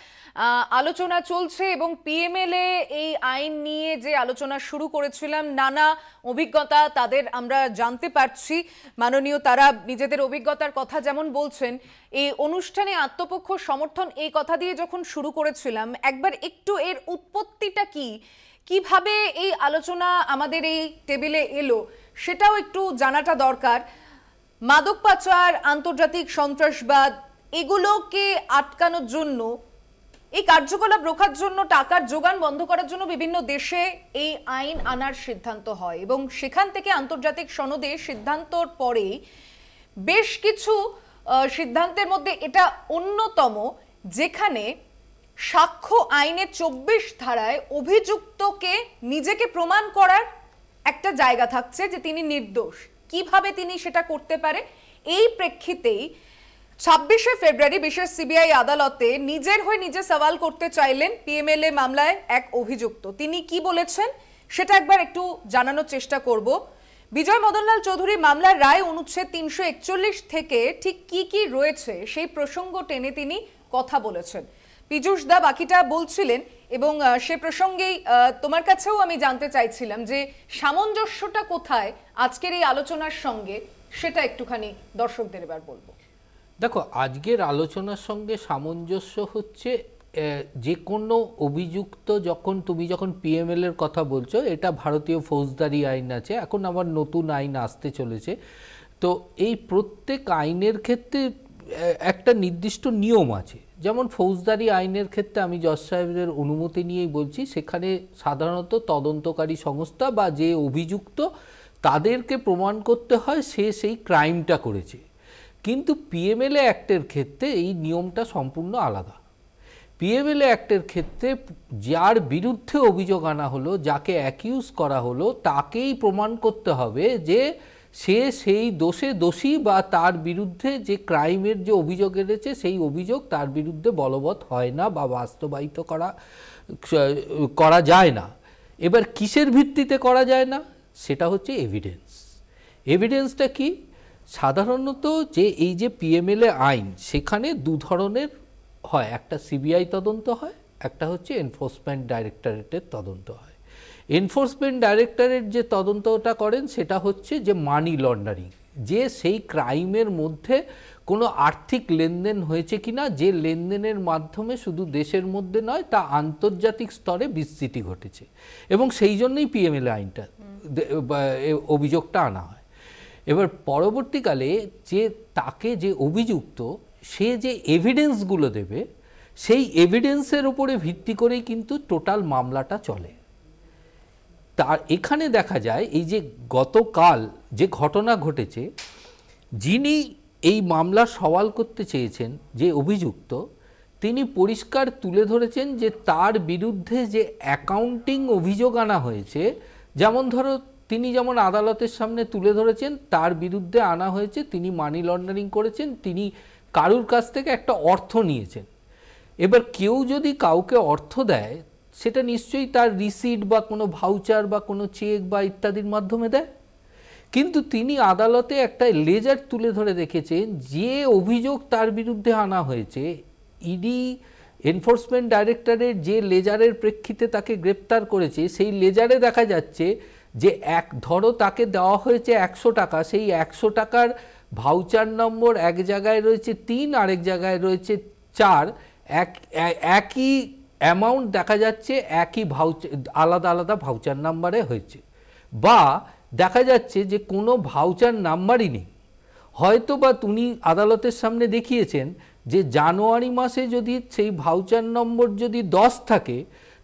আলোচনা চলছে এবং পিএমএলএ এই আইন নিয়ে যে আলোচনা শুরু করেছিলাম নানা অভিজ্ঞতা তাদের আমরা জানতে পারছি মাননীয় তারা নিজেদের অভিজ্ঞতার কথা যেমন বলছেন এই অনুষ্ঠানে আত্মপক্ষ সমর্থন এই কথা দিয়ে যখন শুরু করেছিলাম একবার একটু এর উৎপত্তিটা কি কিভাবে এই আলোচনা আমাদের এই টেবিলে এলো সেটাও একটু জানাটা দরকার মাদক পাচার আন্তর্জাতিক সন্ত্রাসবাদ এগুলোকে আটকানোর জন্য এই কার্যকলাপ রোখার জন্য টাকার যোগান বন্ধ করার জন্য বিভিন্ন দেশে এই আইন আনার সিদ্ধান্ত হয় এবং সেখান থেকে আন্তর্জাতিক সনদে সিদ্ধান্তর পরে বেশ কিছু সিদ্ধান্তের মধ্যে এটা অন্যতম যেখানে সাক্ষ্য আইনের চব্বিশ ধারায় অভিযুক্তকে নিজেকে প্রমাণ করার একটা জায়গা থাকছে যে তিনি নির্দোষ কিভাবে তিনি সেটা করতে পারে এই প্রেক্ষিতেই ছাব্বিশে ফেব্রুয়ারি বিশেষ সিবিআই আদালতে নিজের হয়ে নিজে সওয়াল করতে চাইলেন পিএমএলএ মামলায় এক অভিযুক্ত তিনি কি বলেছেন সেটা একবার একটু জানানোর চেষ্টা করব বিজয় মদনলাল চৌধুরী মামলার রায় অনুচ্ছেদ তিনশো থেকে ঠিক কি কি রয়েছে সেই প্রসঙ্গ টেনে তিনি কথা বলেছেন পীযুষ দা বাকিটা বলছিলেন এবং সে প্রসঙ্গেই তোমার কাছেও আমি জানতে চাইছিলাম যে সামঞ্জস্যটা কোথায় আজকের এই আলোচনার সঙ্গে সেটা একটুখানি দর্শকদের এবার বলবো দেখো আজকের আলোচনার সঙ্গে সামঞ্জস্য হচ্ছে যে কোনো অভিযুক্ত যখন তুমি যখন পিএমএল এর কথা বলছো এটা ভারতীয় ফৌজদারি আইন আছে এখন আবার নতুন আইন আসতে চলেছে তো এই প্রত্যেক আইনের ক্ষেত্রে একটা নির্দিষ্ট নিয়ম আছে যেমন ফৌজদারি আইনের ক্ষেত্রে আমি জজ সাহেবদের অনুমতি নিয়েই বলছি সেখানে সাধারণত তদন্তকারী সংস্থা বা যে অভিযুক্ত তাদেরকে প্রমাণ করতে হয় সে সেই ক্রাইমটা করেছে কিন্তু পিএমএলএ অ্যাক্টের ক্ষেত্রে এই নিয়মটা সম্পূর্ণ আলাদা পিএমএলএ অ্যাক্টের ক্ষেত্রে যার বিরুদ্ধে অভিযোগ আনা হলো যাকে অ্যাকিউজ করা হলো তাকেই প্রমাণ করতে হবে যে সে সেই দোষে দোষী বা তার বিরুদ্ধে যে ক্রাইমের যে অভিযোগ এনেছে সেই অভিযোগ তার বিরুদ্ধে বলবৎ হয় না বা বাস্তবায়িত করা করা যায় না এবার কিসের ভিত্তিতে করা যায় না সেটা হচ্ছে এভিডেন্স এভিডেন্সটা কি সাধারণত যে এই যে পিএমএলএ আইন সেখানে দু ধরনের হয় একটা সিবিআই তদন্ত হয় একটা হচ্ছে এনফোর্সমেন্ট ডাইরেক্টরেটের তদন্ত হয় এনফোর্সমেন্ট ডাইরেক্টরের যে তদন্তটা করেন সেটা হচ্ছে যে মানি লন্ডারিং যে সেই ক্রাইমের মধ্যে কোনো আর্থিক লেনদেন হয়েছে কিনা যে লেনদেনের মাধ্যমে শুধু দেশের মধ্যে নয় তা আন্তর্জাতিক স্তরে বিস্তৃতি ঘটেছে এবং সেই জন্যই পিএমএল আইনটা অভিযোগটা আনা হয় এবার পরবর্তীকালে যে তাকে যে অভিযুক্ত সে যে এভিডেন্সগুলো দেবে সেই এভিডেন্সের উপরে ভিত্তি করেই কিন্তু টোটাল মামলাটা চলে তার এখানে দেখা যায় এই যে গতকাল যে ঘটনা ঘটেছে যিনি এই মামলা সওয়াল করতে চেয়েছেন যে অভিযুক্ত তিনি পরিষ্কার তুলে ধরেছেন যে তার বিরুদ্ধে যে অ্যাকাউন্টিং অভিযোগ আনা হয়েছে যেমন ধরো তিনি যেমন আদালতের সামনে তুলে ধরেছেন তার বিরুদ্ধে আনা হয়েছে তিনি মানি লন্ডারিং করেছেন তিনি কারুর কাছ থেকে একটা অর্থ নিয়েছেন এবার কেউ যদি কাউকে অর্থ দেয় সেটা নিশ্চয়ই তার রিসিট বা কোনো ভাউচার বা কোনো চেক বা ইত্যাদির মাধ্যমে দেয় কিন্তু তিনি আদালতে একটা লেজার তুলে ধরে রেখেছেন যে অভিযোগ তার বিরুদ্ধে আনা হয়েছে ইডি এনফোর্সমেন্ট ডাইরেক্টরের যে লেজারের প্রেক্ষিতে তাকে গ্রেপ্তার করেছে সেই লেজারে দেখা যাচ্ছে যে এক ধরো তাকে দেওয়া হয়েছে একশো টাকা সেই একশো টাকার ভাউচার নম্বর এক জায়গায় রয়েছে তিন আরেক জায়গায় রয়েছে চার এক একই অ্যামাউন্ট দেখা যাচ্ছে একই ভাউচার আলাদা আলাদা ভাউচার নাম্বারে হয়েছে বা দেখা যাচ্ছে যে কোনো ভাউচার নাম্বারই নেই হয়তো বা তুমি আদালতের সামনে দেখিয়েছেন যে জানুয়ারি মাসে যদি সেই ভাউচার নম্বর যদি দশ থাকে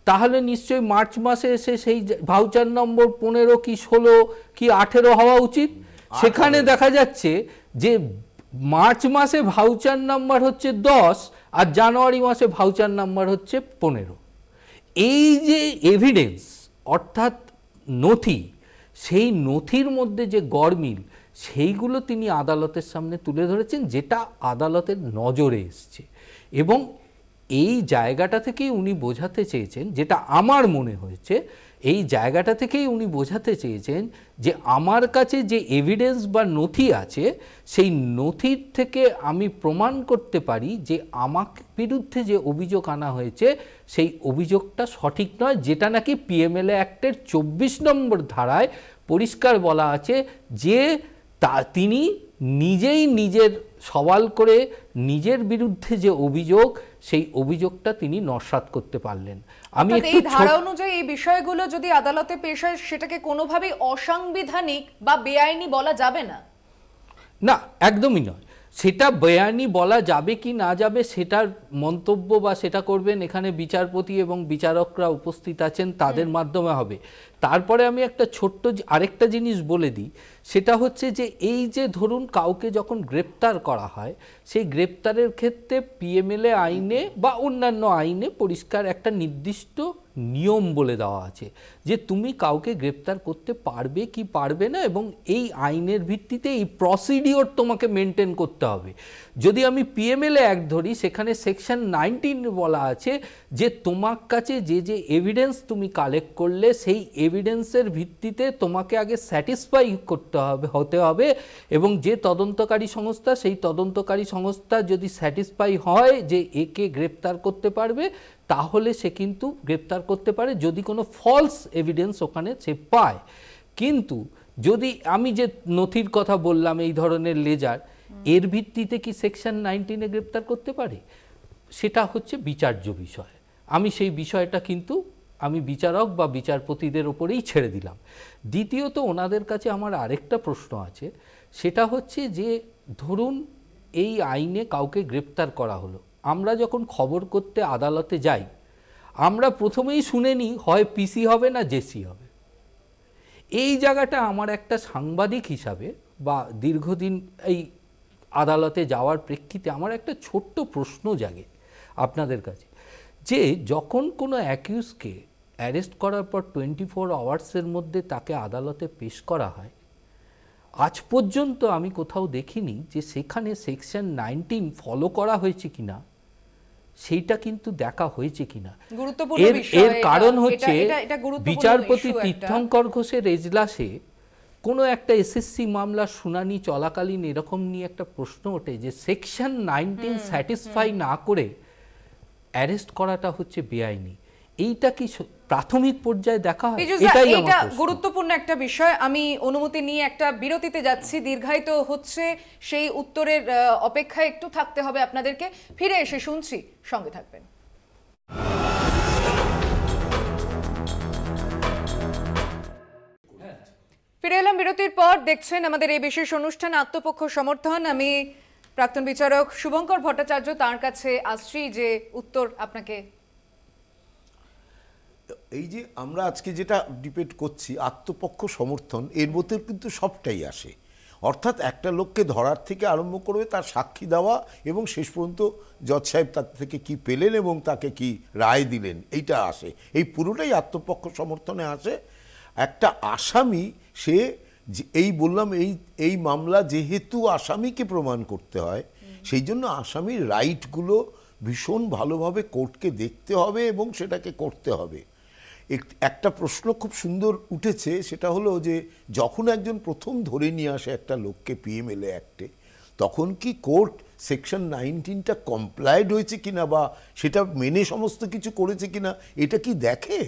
তাহলে নিশ্চয়ই মার্চ মাসে এসে সেই ভাউচার নম্বর পনেরো কি ষোলো কি আঠেরো হওয়া উচিত সেখানে দেখা যাচ্ছে যে মার্চ মাসে ভাউচার নাম্বার হচ্ছে দশ আর জানুয়ারি মাসে ভাউচার নাম্বার হচ্ছে পনেরো এই যে এভিডেন্স অর্থাৎ নথি সেই নথির মধ্যে যে গরমিল সেইগুলো তিনি আদালতের সামনে তুলে ধরেছেন যেটা আদালতের নজরে এসছে এবং এই জায়গাটা থেকেই উনি বোঝাতে চেয়েছেন যেটা আমার মনে হয়েছে এই জায়গাটা থেকেই উনি বোঝাতে চেয়েছেন যে আমার কাছে যে এভিডেন্স বা নথি আছে সেই নথির থেকে আমি প্রমাণ করতে পারি যে আমার বিরুদ্ধে যে অভিযোগ আনা হয়েছে সেই অভিযোগটা সঠিক নয় যেটা নাকি পিএমএলএ অ্যাক্টের চব্বিশ নম্বর ধারায় পরিষ্কার বলা আছে যে তা তিনি নিজেই নিজের সওয়াল করে নিজের বিরুদ্ধে যে অভিযোগ সেই অভিযোগটা তিনি নস্বাত করতে পারলেন আমি এই ধারা অনুযায়ী এই বিষয়গুলো যদি আদালতে পেশ হয় সেটাকে কোনোভাবেই অসাংবিধানিক বা বেআইনি বলা যাবে না না একদমই নয় সেটা বেয়ানি বলা যাবে কি না যাবে সেটার মন্তব্য বা সেটা করবেন এখানে বিচারপতি এবং বিচারকরা উপস্থিত আছেন তাদের মাধ্যমে হবে তারপরে আমি একটা ছোট্ট আরেকটা জিনিস বলে দিই সেটা হচ্ছে যে এই যে ধরুন কাউকে যখন গ্রেপ্তার করা হয় সেই গ্রেপ্তারের ক্ষেত্রে পিএমএলএ আইনে বা অন্যান্য আইনে পরিষ্কার একটা নির্দিষ্ট নিয়ম বলে দেওয়া আছে যে তুমি কাউকে গ্রেপ্তার করতে পারবে কি পারবে না এবং এই আইনের ভিত্তিতে এই প্রসিডিওর তোমাকে মেনটেন করতে হবে যদি আমি পিএমএলএ অ্যাক্ট ধরি সেখানে সেকশন নাইনটিন বলা আছে যে তোমার কাছে যে যে এভিডেন্স তুমি কালেক্ট করলে সেই এভিডেন্সের ভিত্তিতে তোমাকে আগে স্যাটিসফাই করতে হবে হতে হবে এবং যে তদন্তকারী সংস্থা সেই তদন্তকারী সংস্থা যদি স্যাটিসফাই হয় যে একে গ্রেপ্তার করতে পারবে তাহলে সে কিন্তু গ্রেপ্তার করতে পারে যদি কোনো ফলস এভিডেন্স ওখানে সে পায় কিন্তু যদি আমি যে নথির কথা বললাম এই ধরনের লেজার এর ভিত্তিতে কি সেকশন নাইনটিনে গ্রেপ্তার করতে পারে সেটা হচ্ছে বিচার্য বিষয় আমি সেই বিষয়টা কিন্তু আমি বিচারক বা বিচারপতিদের ওপরেই ছেড়ে দিলাম দ্বিতীয়ত ওনাদের কাছে আমার আরেকটা প্রশ্ন আছে সেটা হচ্ছে যে ধরুন এই আইনে কাউকে গ্রেপ্তার করা হলো আমরা যখন খবর করতে আদালতে যাই আমরা প্রথমেই শুনে নিই হয় পিসি হবে না জেসি হবে এই জায়গাটা আমার একটা সাংবাদিক হিসাবে বা দীর্ঘদিন এই আদালতে যাওয়ার প্রেক্ষিতে আমার একটা ছোট্ট প্রশ্ন জাগে আপনাদের কাছে যে যখন কোনো অ্যাকিউজকে অ্যারেস্ট করার পর টোয়েন্টি ফোর আওয়ার্সের মধ্যে তাকে আদালতে পেশ করা হয় আজ পর্যন্ত আমি কোথাও দেখিনি যে সেখানে সেকশন নাইনটিন ফলো করা হয়েছে কিনা সেইটা কিন্তু দেখা হয়েছে কিনা এর কারণ হচ্ছে বিচারপতি তীর্থঙ্কর ঘোষের এজলাসে কোনো একটা এসএসসি মামলা শুনানি চলাকালীন এরকম নিয়ে একটা প্রশ্ন ওঠে যে সেকশন নাইনটিন স্যাটিসফাই না করে অ্যারেস্ট করাটা হচ্ছে বেআইনি এইটা কি প্রাথমিক পর্যায়ে দেখা হয় এটাই এটা গুরুত্বপূর্ণ একটা বিষয় আমি অনুমতি নিয়ে একটা বিরতিতে যাচ্ছি দীর্ঘায়িত হচ্ছে সেই উত্তরের অপেক্ষায় একটু থাকতে হবে আপনাদেরকে ফিরে এসে শুনছি সঙ্গে থাকবেন ফিরে এলাম বিরতির পর দেখছেন আমাদের এই বিশেষ অনুষ্ঠান আত্মপক্ষ সমর্থন আমি প্রাক্তন বিচারক শুভঙ্কর ভট্টাচার্য তার কাছে আসছি যে উত্তর আপনাকে এই যে আমরা আজকে যেটা ডিপেট করছি আত্মপক্ষ সমর্থন এর মধ্যে কিন্তু সবটাই আসে অর্থাৎ একটা লোককে ধরার থেকে আরম্ভ করবে তার সাক্ষী দেওয়া এবং শেষ পর্যন্ত জজ সাহেব তার থেকে কি পেলেন এবং তাকে কি রায় দিলেন এইটা আসে এই পুরোটাই আত্মপক্ষ সমর্থনে আসে একটা আসামি সে এই বললাম এই এই মামলা যেহেতু আসামিকে প্রমাণ করতে হয় সেই জন্য আসামির রাইটগুলো ভীষণ ভালোভাবে কোর্টকে দেখতে হবে এবং সেটাকে করতে হবে একটা প্রশ্ন খুব সুন্দর উঠেছে সেটা হলো যে যখন একজন প্রথম ধরে নিয়ে আসে একটা লোককে পিএমএলএ অ্যাক্টে তখন কি কোর্ট সেকশন নাইনটিনটা কমপ্লাইড হয়েছে কিনা বা সেটা মেনে সমস্ত কিছু করেছে কিনা এটা কি দেখে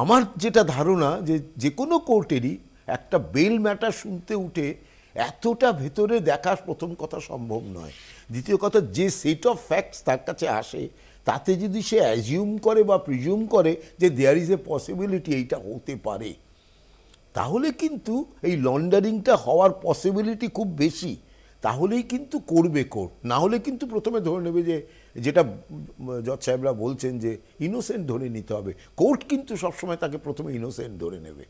আমার যেটা ধারণা যে যে কোনো কোর্টেরই একটা বেল ম্যাটার শুনতে উঠে এতটা ভেতরে দেখা প্রথম কথা সম্ভব নয় দ্বিতীয় কথা যে সেট অফ ফ্যাক্টস তার কাছে আসে তাতে যদি সে অ্যাজিউম করে বা প্রিজিউম করে যে দেয়ার ইজ এ পসিবিলিটি এইটা হতে পারে তাহলে কিন্তু এই লন্ডারিংটা হওয়ার পসিবিলিটি খুব বেশি তাহলেই কিন্তু করবে কোর্ট না হলে কিন্তু প্রথমে ধরে নেবে যে যেটা জজ সাহেবরা বলছেন যে ইনোসেন্ট ধরে নিতে হবে কোর্ট কিন্তু সবসময় তাকে প্রথমে ইনোসেন্ট ধরে নেবে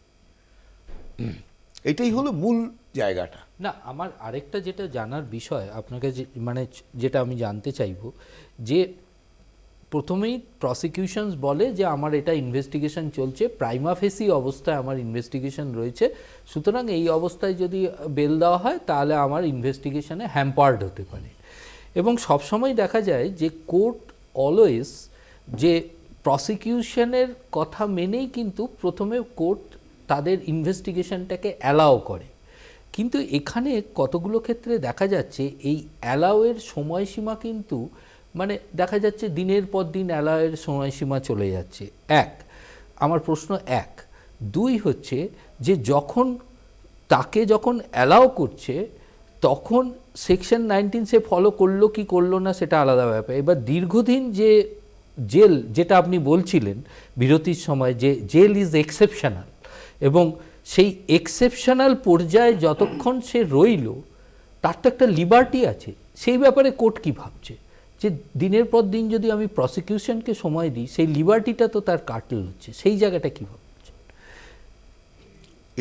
এটাই হলো মূল জায়গাটা না আমার আরেকটা যেটা জানার বিষয় আপনাকে মানে যেটা আমি জানতে চাইব যে প্রথমেই প্রসিকিউশনস বলে যে আমার এটা ইনভেস্টিগেশন চলছে প্রাইমাফেসি অবস্থায় আমার ইনভেস্টিগেশন রয়েছে সুতরাং এই অবস্থায় যদি বেল দেওয়া হয় তাহলে আমার ইনভেস্টিগেশনে হ্যাম্পার্ড হতে পারে এবং সবসময় দেখা যায় যে কোর্ট অলওয়েজ যে প্রসিকিউশনের কথা মেনেই কিন্তু প্রথমে কোর্ট তাদের ইনভেস্টিগেশনটাকে অ্যালাও করে কিন্তু এখানে কতগুলো ক্ষেত্রে দেখা যাচ্ছে এই অ্যালাওয়ের সময়সীমা কিন্তু মানে দেখা যাচ্ছে দিনের পর দিন অ্যালয়ের সময়সীমা চলে যাচ্ছে এক আমার প্রশ্ন এক দুই হচ্ছে যে যখন তাকে যখন অ্যালাউ করছে তখন সেকশন নাইনটিন সে ফলো করলো কি করলো না সেটা আলাদা ব্যাপার এবার দীর্ঘদিন যে জেল যেটা আপনি বলছিলেন বিরতির সময় যে জেল ইজ এক্সেপশনাল এবং সেই এক্সেপশনাল পর্যায়ে যতক্ষণ সে রইল তার তো একটা লিবার্টি আছে সেই ব্যাপারে কোর্ট কি ভাবছে যে দিনের পর দিন যদি আমি প্রসিকিউশনকে সময় দিই সেই লিবার্টিটা তো তার কাটল হচ্ছে সেই জায়গাটা কীভাবে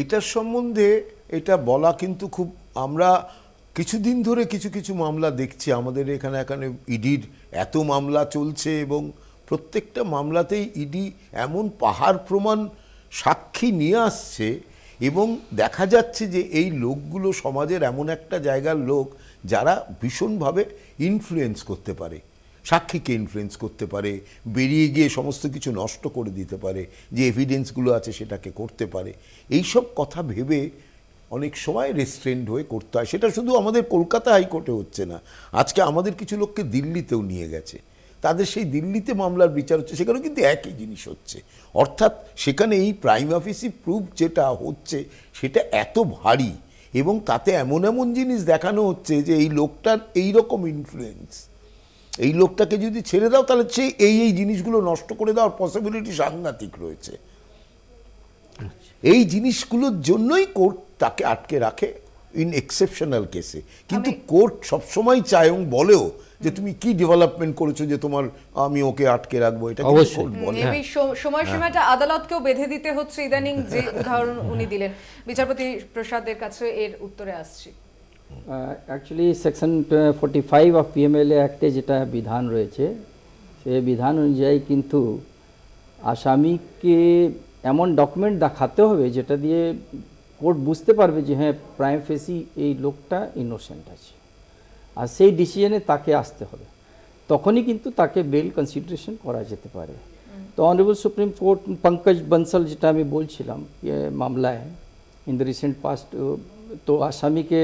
এটার সম্বন্ধে এটা বলা কিন্তু খুব আমরা কিছুদিন ধরে কিছু কিছু মামলা দেখছি আমাদের এখানে এখানে ইডির এত মামলা চলছে এবং প্রত্যেকটা মামলাতেই ইডি এমন পাহাড় প্রমাণ সাক্ষী নিয়ে আসছে এবং দেখা যাচ্ছে যে এই লোকগুলো সমাজের এমন একটা জায়গার লোক যারা ভীষণভাবে ইনফ্লুয়েন্স করতে পারে সাক্ষীকে ইনফ্লুয়েন্স করতে পারে বেরিয়ে গিয়ে সমস্ত কিছু নষ্ট করে দিতে পারে যে এভিডেন্সগুলো আছে সেটাকে করতে পারে এই সব কথা ভেবে অনেক সময় রেস্ট্রেন্ড হয়ে করতে হয় সেটা শুধু আমাদের কলকাতা হাইকোর্টে হচ্ছে না আজকে আমাদের কিছু লোককে দিল্লিতেও নিয়ে গেছে তাদের সেই দিল্লিতে মামলার বিচার হচ্ছে সেখানেও কিন্তু একই জিনিস হচ্ছে অর্থাৎ সেখানে এই প্রাইম অফিসি প্রুফ যেটা হচ্ছে সেটা এত ভারী এবং তাতে এমন এমন জিনিস দেখানো হচ্ছে যে এই লোকটার এই রকম ইনফ্লুয়েন্স এই লোকটাকে যদি ছেড়ে দাও তাহলে সে এই এই জিনিসগুলো নষ্ট করে দেওয়ার পসিবিলিটি সাংঘাতিক রয়েছে এই জিনিসগুলোর জন্যই কোর্ট তাকে আটকে রাখে ইন এক্সেপশনাল কেসে কিন্তু কোর্ট সবসময় চায় এবং বলেও যে তুমি কি ডেভেলপমেন্ট করেছো যে তোমার আমি ওকে আটকে রাখবো এটা অবশ্যই হ্যাঁ। হ্যাঁ। সময়টা আদালতকেও বেঁধে দিতে হচ্ছে ইদানিং যে উদাহরণ উনি দিলেন বিচারপতি প্রসাদের কাছে এর উত্তরে আসছি actually section forty five of PMLA অ্যাক্টে যেটা বিধান রয়েছে সে বিধান অনুযায়ী কিন্তু আসামিকে এমন ডকুমেন্ট দেখাতে হবে যেটা দিয়ে কোর্ট বুঝতে পারবে যে হ্যাঁ প্রাইম ফেসি এই লোকটা ইনোসেন্ট আছে আর সেই ডিসিশনে তাকে আসতে হবে তখনই কিন্তু তাকে বেল কনসিডারেশন করা যেতে পারে তো honourable supreme court Pankaj Bansal যেটা আমি বলছিলাম মামলায় ইন দ্য রিসেন্ট পাস্ট তো আসামিকে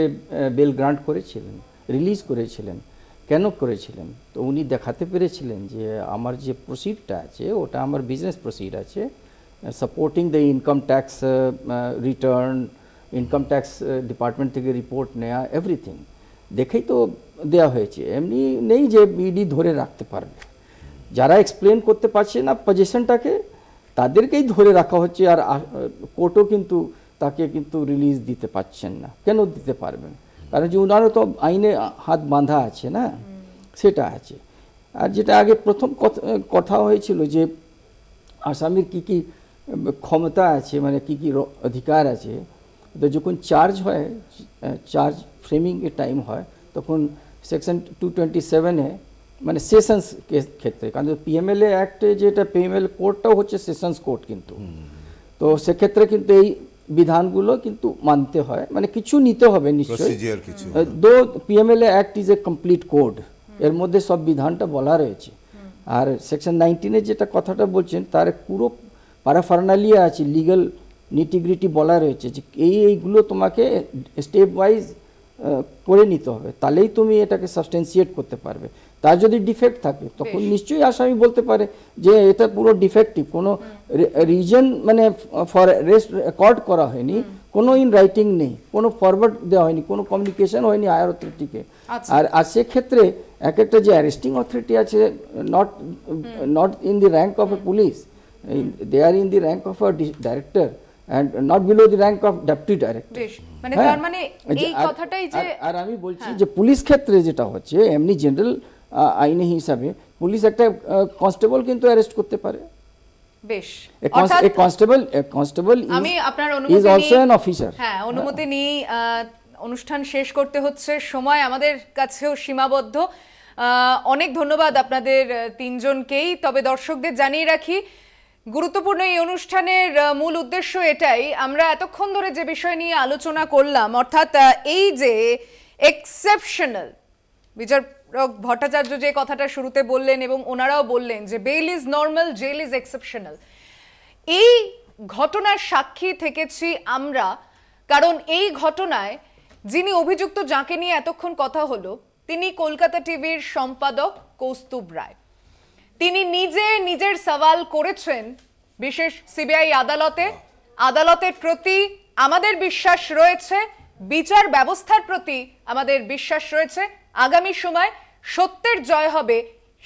বেল গ্রান্ট করেছিলেন রিলিজ করেছিলেন কেন করেছিলেন তো উনি দেখাতে পেরেছিলেন যে আমার যে প্রসিডটা আছে ওটা আমার বিজনেস প্রসিড আছে supporting the income tax return income tax department থেকে রিপোর্ট নেওয়া এভরিথিং দেখেই তো দেয়া হয়েছে এমনি নেই যে ইডি ধরে রাখতে পারবে যারা এক্সপ্লেন করতে পারছে না পজিশনটাকে তাদেরকেই ধরে রাখা হচ্ছে আর কোর্টও কিন্তু তাকে কিন্তু রিলিজ দিতে পারছেন না কেন দিতে পারবেন কারণ যে ওনারও তো আইনে হাত বাঁধা আছে না সেটা আছে আর যেটা আগে প্রথম কথা হয়েছিল যে আসামির কি কি ক্ষমতা আছে মানে কি কি অধিকার আছে তো যখন চার্জ হয় চার্জ ফ্রেমিংয়ের টাইম হয় তখন সেকশন টু টোয়েন্টি সেভেনে মানে সেশনস ক্ষেত্রে কারণ পিএমএলএ অ্যাক্টে যেটা পিএমএলএ কোর্টটাও হচ্ছে সেশনস কোর্ট কিন্তু তো সেক্ষেত্রে কিন্তু এই বিধানগুলো কিন্তু মানতে হয় মানে কিছু নিতে হবে নিশ্চয়ই though PMLA act is a complete code এর মধ্যে সব বিধানটা বলা রয়েছে আর সেকশন নাইনটিনের যেটা কথাটা বলছেন তার পুরো প্যারাফার্নালিয়া আছে লিগাল নিটিগ্রিটি বলা রয়েছে যে এই এইগুলো তোমাকে স্টেপ ওয়াইজ করে নিতে হবে তাহলেই তুমি এটাকে সাবস্টেন্সিয়েট করতে পারবে তার যদি ডিফেক্ট থাকে তখন নিশ্চয়ই আসামি বলতে পারে যে এটা পুরো ডিফেক্টিভ কোনো রিজন মানে ফর রেস্ট রেকর্ড করা হয়নি কোনো ইন রাইটিং নেই কোনো ফরওয়ার্ড দেওয়া হয়নি কোনো কমিউনিকেশন হয়নি আয়ার আচ্ছা। অথরিটিকে আর আর সেক্ষেত্রে এক একটা যে অ্যারেস্টিং অথরিটি আছে not not in the rank of a police they are in the rank of a director and not below the rank of deputy director মানে হ্যাঁ। মানে আর আমি বলছি হ্যাঁ। যে পুলিশ ক্ষেত্রে যেটা হচ্ছে এমনি জেনারেল আইনে হিসাবে পুলিশ একটা কনস্টেবল কিন্তু অ্যারেস্ট করতে পারে অনুমতি হ্যাঁ, অনুষ্ঠান শেষ করতে হচ্ছে সময় আমাদের কাছেও সীমাবদ্ধ অনেক ধন্যবাদ আপনাদের তিনজনকেই তবে দর্শকদের জানিয়ে রাখি গুরুত্বপূর্ণ এই অনুষ্ঠানের মূল উদ্দেশ্য এটাই আমরা এতক্ষণ ধরে যে বিষয় নিয়ে আলোচনা করলাম অর্থাৎ এই যে এক্সেপশনাল বিচারক ভট্টাচার্য যে কথাটা শুরুতে বললেন এবং ওনারাও বললেন যে bail is normal jail is exceptional এই ঘটনার সাক্ষী থেকেছি আমরা কারণ এই ঘটনায় যিনি অভিযুক্ত যাকে নিয়ে এতক্ষণ কথা হলো তিনি কলকাতা টিভির সম্পাদক কৌস্তুব রায় তিনি নিজে নিজের সওয়াল করেছেন বিশেষ সিবিআই আদালতে আদালতের প্রতি আমাদের বিশ্বাস রয়েছে বিচার ব্যবস্থার প্রতি আমাদের বিশ্বাস রয়েছে আগামী সময় সত্যের জয় হবে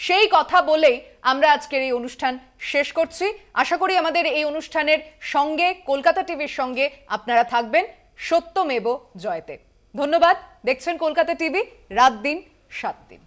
সেই কথা বলেই আমরা আজকের এই অনুষ্ঠান শেষ করছি আশা করি আমাদের এই অনুষ্ঠানের সঙ্গে কলকাতা টিভির সঙ্গে আপনারা থাকবেন সত্যমেব জয়তে ধন্যবাদ দেখছেন কলকাতা টিভি রাত দিন সাত দিন